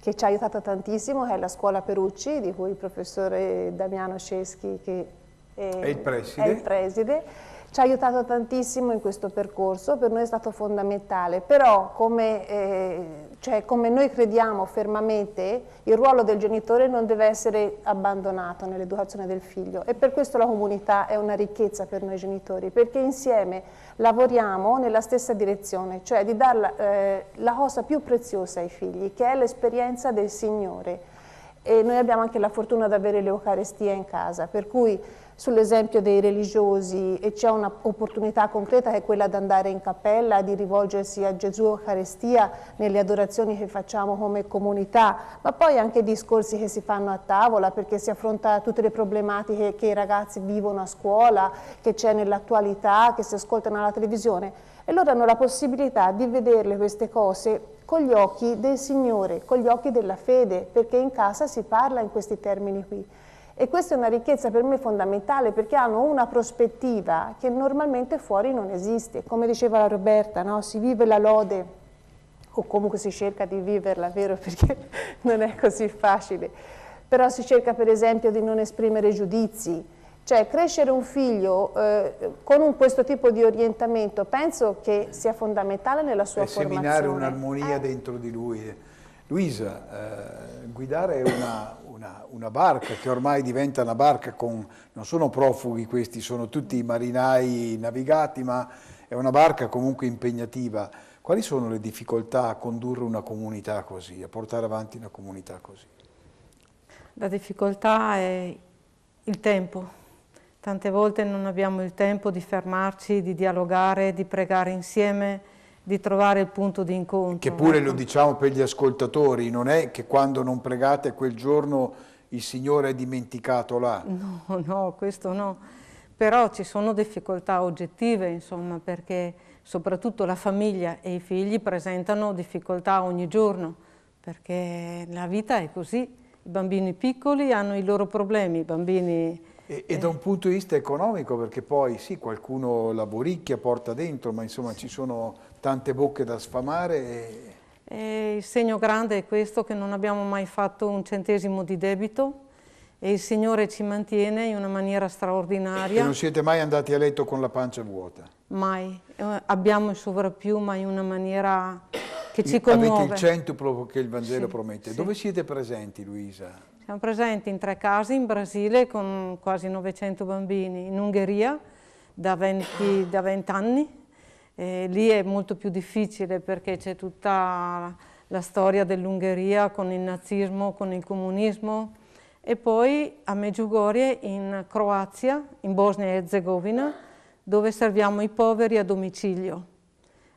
che ci ha aiutato tantissimo, che è la scuola Perucci, di cui il professore Damiano Ceschi, che è, è il preside, è il preside ci ha aiutato tantissimo in questo percorso, per noi è stato fondamentale, però come, eh, cioè, come noi crediamo fermamente, il ruolo del genitore non deve essere abbandonato nell'educazione del figlio e per questo la comunità è una ricchezza per noi genitori, perché insieme lavoriamo nella stessa direzione, cioè di dare eh, la cosa più preziosa ai figli, che è l'esperienza del Signore. E noi abbiamo anche la fortuna di avere l'Eucarestia in casa, per cui sull'esempio dei religiosi e c'è un'opportunità concreta che è quella di andare in cappella, di rivolgersi a Gesù Eucaristia nelle adorazioni che facciamo come comunità, ma poi anche discorsi che si fanno a tavola perché si affronta tutte le problematiche che i ragazzi vivono a scuola, che c'è nell'attualità, che si ascoltano alla televisione. E loro hanno la possibilità di vederle queste cose con gli occhi del Signore, con gli occhi della fede, perché in casa si parla in questi termini qui. E questa è una ricchezza per me fondamentale perché hanno una prospettiva che normalmente fuori non esiste. Come diceva la Roberta, no? si vive la lode o comunque si cerca di viverla, vero? Perché non è così facile. Però si cerca per esempio di non esprimere giudizi, cioè crescere un figlio eh, con un, questo tipo di orientamento penso che sia fondamentale nella sua e formazione. Seminare un'armonia eh. dentro di lui. Luisa, eh, guidare una, una, una, barca che ormai diventa una barca con, non sono profughi questi, sono tutti marinai navigati, ma è una barca comunque impegnativa. Quali sono le difficoltà a condurre una comunità così, a portare avanti una comunità così? La difficoltà è il tempo. Tante volte non abbiamo il tempo di fermarci, di dialogare, di pregare insieme, di trovare il punto di incontro. Che pure ecco. lo diciamo per gli ascoltatori, non è che quando non pregate quel giorno il Signore è dimenticato là. No, no, questo no. Però ci sono difficoltà oggettive, insomma, perché soprattutto la famiglia e i figli presentano difficoltà ogni giorno, perché la vita è così. I bambini piccoli hanno i loro problemi, i bambini... E, e, eh, da un punto di vista economico, perché poi sì, qualcuno laboricchia, porta dentro, ma insomma sì. ci sono tante bocche da sfamare. E... E il segno grande è questo, che non abbiamo mai fatto un centesimo di debito e il Signore ci mantiene in una maniera straordinaria. E non siete mai andati a letto con la pancia vuota? Mai. Eh, abbiamo il sovrappiù, ma in una maniera che ci commuove. Avete il centro che il Vangelo sì, promette. Sì. Dove siete presenti, Luisa? Siamo presenti in tre casi, in Brasile con quasi 900 bambini, in Ungheria da 20, da 20 anni eh, lì è molto più difficile perché c'è tutta la storia dell'Ungheria con il nazismo, con il comunismo e poi a Meggiugorie in Croazia, in Bosnia e Herzegovina, dove serviamo i poveri a domicilio.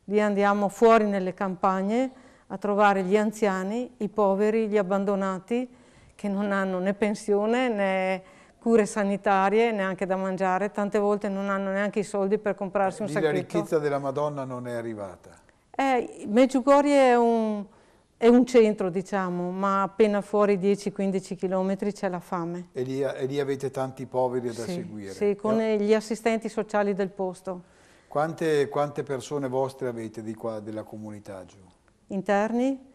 Lì andiamo fuori nelle campagne a trovare gli anziani, i poveri, gli abbandonati che non hanno né pensione né cure sanitarie, neanche da mangiare, tante volte non hanno neanche i soldi per comprarsi un sacchetto. la ricchezza della Madonna non è arrivata. Eh, Meggiugorie è un, è un centro, diciamo, ma appena fuori 10-15 km c'è la fame. E lì, e lì, avete tanti poveri da sì, seguire. Sì, con eh. gli assistenti sociali del posto. Quante, quante persone vostre avete di qua, della comunità giù? Interni?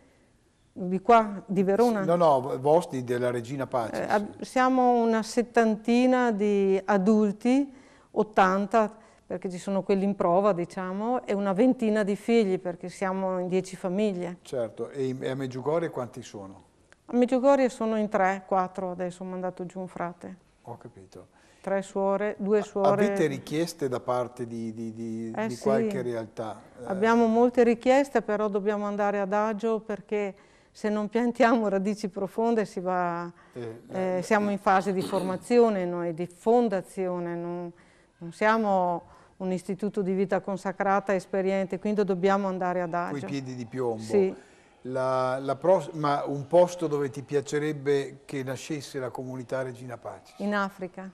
di qua, di Verona? No, no, vostri della Regina Pace. Eh, Siamo una settantina di adulti, 80 perché ci sono quelli in prova, diciamo, e una ventina di figli perché siamo in dieci famiglie. Certo, e, a Meggiugorie quanti sono? A Meggiugorie sono in tre, quattro adesso, ho mandato giù un frate. Ho capito. Tre suore, due suore. Avete richieste da parte di, di, di, eh, di sì. qualche realtà? Eh. Abbiamo molte richieste, però dobbiamo andare ad agio perché se non piantiamo radici profonde va, eh, eh, eh, siamo in fase di formazione noi, di fondazione, non, non, siamo un istituto di vita consacrata, esperiente, quindi dobbiamo andare ad agio. Con i piedi di piombo. Sì. La, la ma un posto dove ti piacerebbe che nascesse la comunità Regina Pace? In Africa.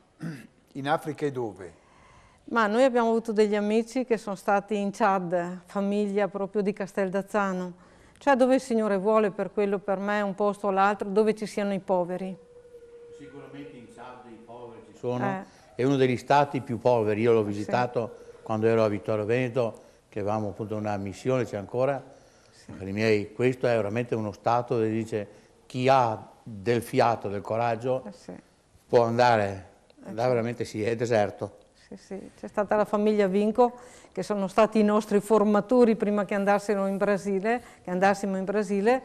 In Africa e dove? Ma noi abbiamo avuto degli amici che sono stati in Chad, famiglia proprio di Castel d'Azzano cioè dove il Signore vuole per quello, per me, un posto o l'altro, dove ci siano i poveri. Sicuramente in Sardegna i poveri ci sono, eh. è uno degli stati più poveri, io l'ho visitato sì. quando ero a Vittorio Veneto, che avevamo appunto una missione, c'è ancora, sì. per i miei, questo è veramente uno stato dove dice chi ha del fiato, del coraggio, eh, sì. può andare, eh, là veramente sì, è deserto sì, sì. C'è stata la famiglia Vinco, che sono stati i nostri formatori prima che andassero in Brasile, che andassimo in Brasile,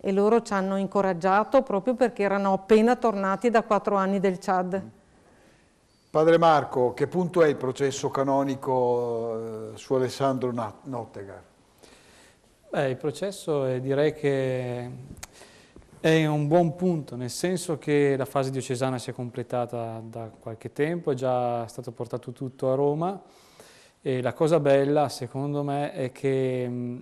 e loro ci hanno incoraggiato proprio perché erano appena tornati da quattro anni del Chad. Mm. Padre Marco, che punto è il processo canonico eh, su Alessandro Nottegar? Beh, il processo è, eh, direi che è un buon punto, nel senso che la fase diocesana si è completata da qualche tempo, è già stato portato tutto a Roma e la cosa bella, secondo me, è che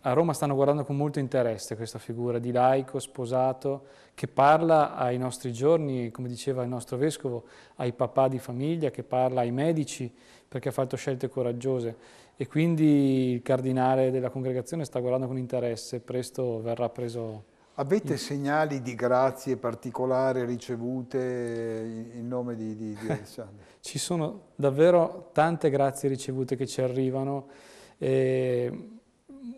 a Roma stanno guardando con molto interesse questa figura di laico sposato che parla ai nostri giorni, come diceva il nostro vescovo, ai papà di famiglia, che parla ai medici perché ha fatto scelte coraggiose e quindi il cardinale della congregazione sta guardando con interesse, presto verrà preso Avete mm. segnali di grazie particolari ricevute in nome di, di, di Alessandro? ci sono davvero tante grazie ricevute che ci arrivano. E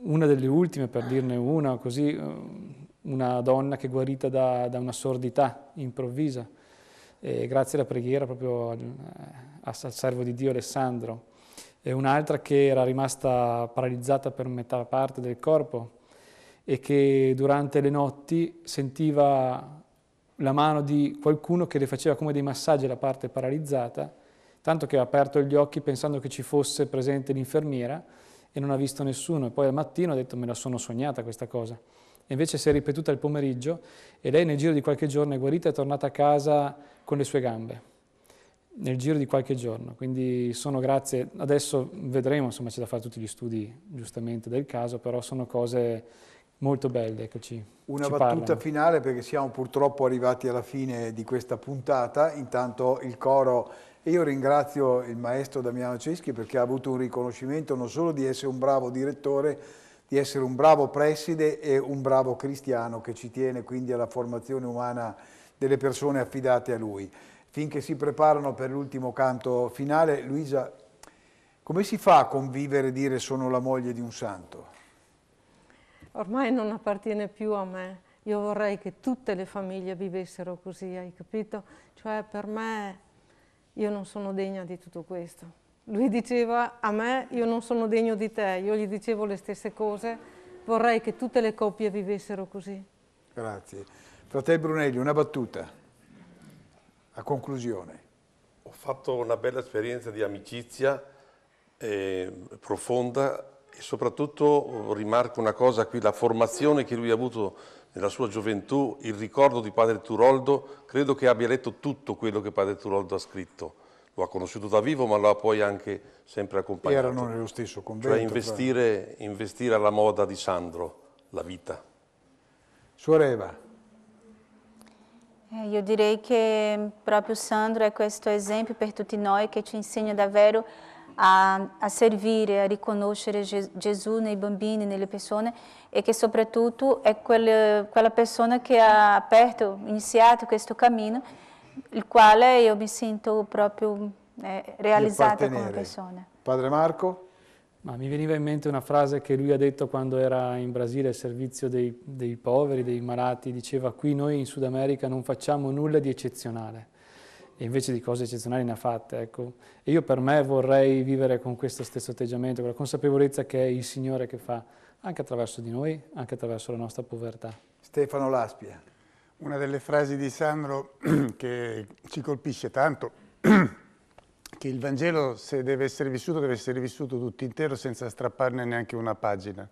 una delle ultime, per dirne una, così, ehm, una donna che è guarita da, da una sordità improvvisa. E grazie alla preghiera proprio eh, al, al servo di Dio Alessandro. E un'altra che era rimasta paralizzata per metà parte del corpo e che durante le notti sentiva la mano di qualcuno che le faceva come dei massaggi alla parte paralizzata, tanto che ha aperto gli occhi pensando che ci fosse presente l'infermiera e non ha visto nessuno. E poi al mattino ha detto me la sono sognata questa cosa. E invece si è ripetuta il pomeriggio e lei nel giro di qualche giorno è guarita e è tornata a casa con le sue gambe. Nel giro di qualche giorno. Quindi sono grazie, adesso vedremo, insomma c'è da fare tutti gli studi giustamente del caso, però sono cose molto belle. Eccoci. Una battuta parlano. finale perché siamo purtroppo arrivati alla fine di questa puntata, intanto il coro io ringrazio il maestro Damiano Ceschi perché ha avuto un riconoscimento non solo di essere un bravo direttore, di essere un bravo preside e un bravo cristiano che ci tiene quindi alla formazione umana delle persone affidate a lui. Finché si preparano per l'ultimo canto finale, Luisa, come si fa a convivere e dire sono la moglie di un santo? ormai non appartiene più a me. Io vorrei che tutte le famiglie vivessero così, hai capito? Cioè per me io non sono degna di tutto questo. Lui diceva a me io non sono degno di te, io gli dicevo le stesse cose, vorrei che tutte le coppie vivessero così. Grazie. Fratello Brunelli, una battuta a conclusione. Ho fatto una bella esperienza di amicizia eh, profonda e soprattutto eh, rimarco una cosa qui, la formazione che lui ha avuto nella sua gioventù, il ricordo di padre Turoldo, credo che abbia letto tutto quello che padre Turoldo ha scritto. Lo ha conosciuto da vivo, ma lo ha poi anche sempre accompagnato. Erano nello stesso cioè, convento. Cioè investire, cioè... investire alla moda di Sandro, la vita. Suor Eva. Eu eh, direi che proprio Sandro è questo esempio per tutti noi che ci insegna davvero a, a, servire, a riconoscere Gesù nei bambini, nelle persone e che soprattutto è quella, quella persona che ha aperto, iniziato questo cammino, il quale io mi sento proprio eh, realizzata come persona. Padre Marco? Ma mi veniva in mente una frase che lui ha detto quando era in Brasile al servizio dei, dei poveri, dei malati, diceva qui noi in Sud America non facciamo nulla di eccezionale e invece di cose eccezionali ne ha fatte. Ecco. E io per me vorrei vivere con questo stesso atteggiamento, con la consapevolezza che è il Signore che fa, anche attraverso di noi, anche attraverso la nostra povertà. Stefano Laspia. Una delle frasi di Sandro che ci colpisce tanto, che il Vangelo se deve essere vissuto, deve essere vissuto tutto intero senza strapparne neanche una pagina.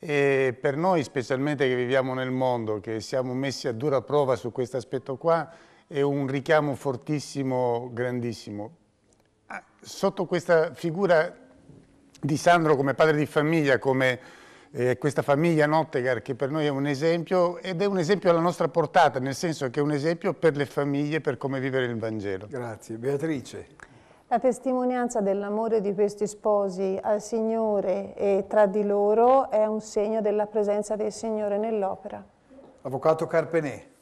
E per noi, specialmente che viviamo nel mondo, che siamo messi a dura prova su questo aspetto qua, è un richiamo fortissimo, grandissimo. Ah, sotto questa figura di Sandro come padre di famiglia, come eh, questa famiglia Nottegar che per noi è un esempio ed è un esempio alla nostra portata, nel senso che è un esempio per le famiglie, per come vivere il Vangelo. Grazie. Beatrice. La testimonianza dell'amore di questi sposi al Signore e tra di loro è un segno della presenza del Signore nell'opera. Avvocato Carpenè.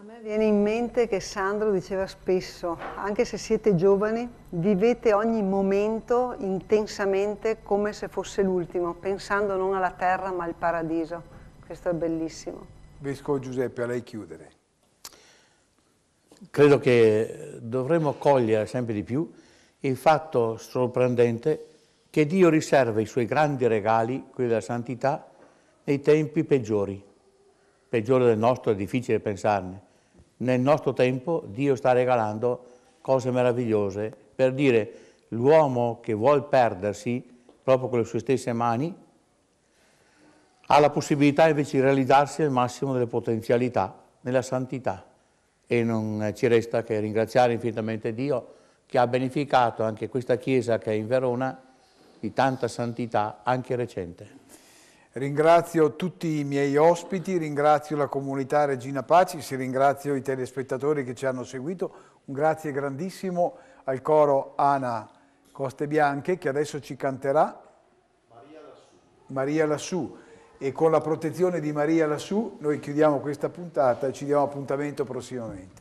A me viene in mente che Sandro diceva spesso, anche se siete giovani, vivete ogni momento intensamente come se fosse l'ultimo, pensando non alla terra ma al paradiso. Questo è bellissimo. Vescovo Giuseppe, a lei chiudere. Credo che dovremmo cogliere sempre di più il fatto sorprendente che Dio riserva i suoi grandi regali, quelli della santità, nei tempi peggiori. Peggiore del nostro è difficile pensarne, nel nostro tempo Dio sta regalando cose meravigliose per dire l'uomo che vuol perdersi proprio con le sue stesse mani ha la possibilità invece di realizzarsi al massimo delle potenzialità nella santità e non ci resta che ringraziare infinitamente Dio che ha beneficato anche questa chiesa che è in Verona di tanta santità anche recente. Ringrazio tutti i miei ospiti, ringrazio la comunità Regina Pacis, ringrazio i telespettatori che ci hanno seguito. Un grazie grandissimo al coro Ana Coste Bianche che adesso ci canterà Maria Lassù. Maria Lassù. E con la protezione di Maria Lassù noi chiudiamo questa puntata e ci diamo appuntamento prossimamente.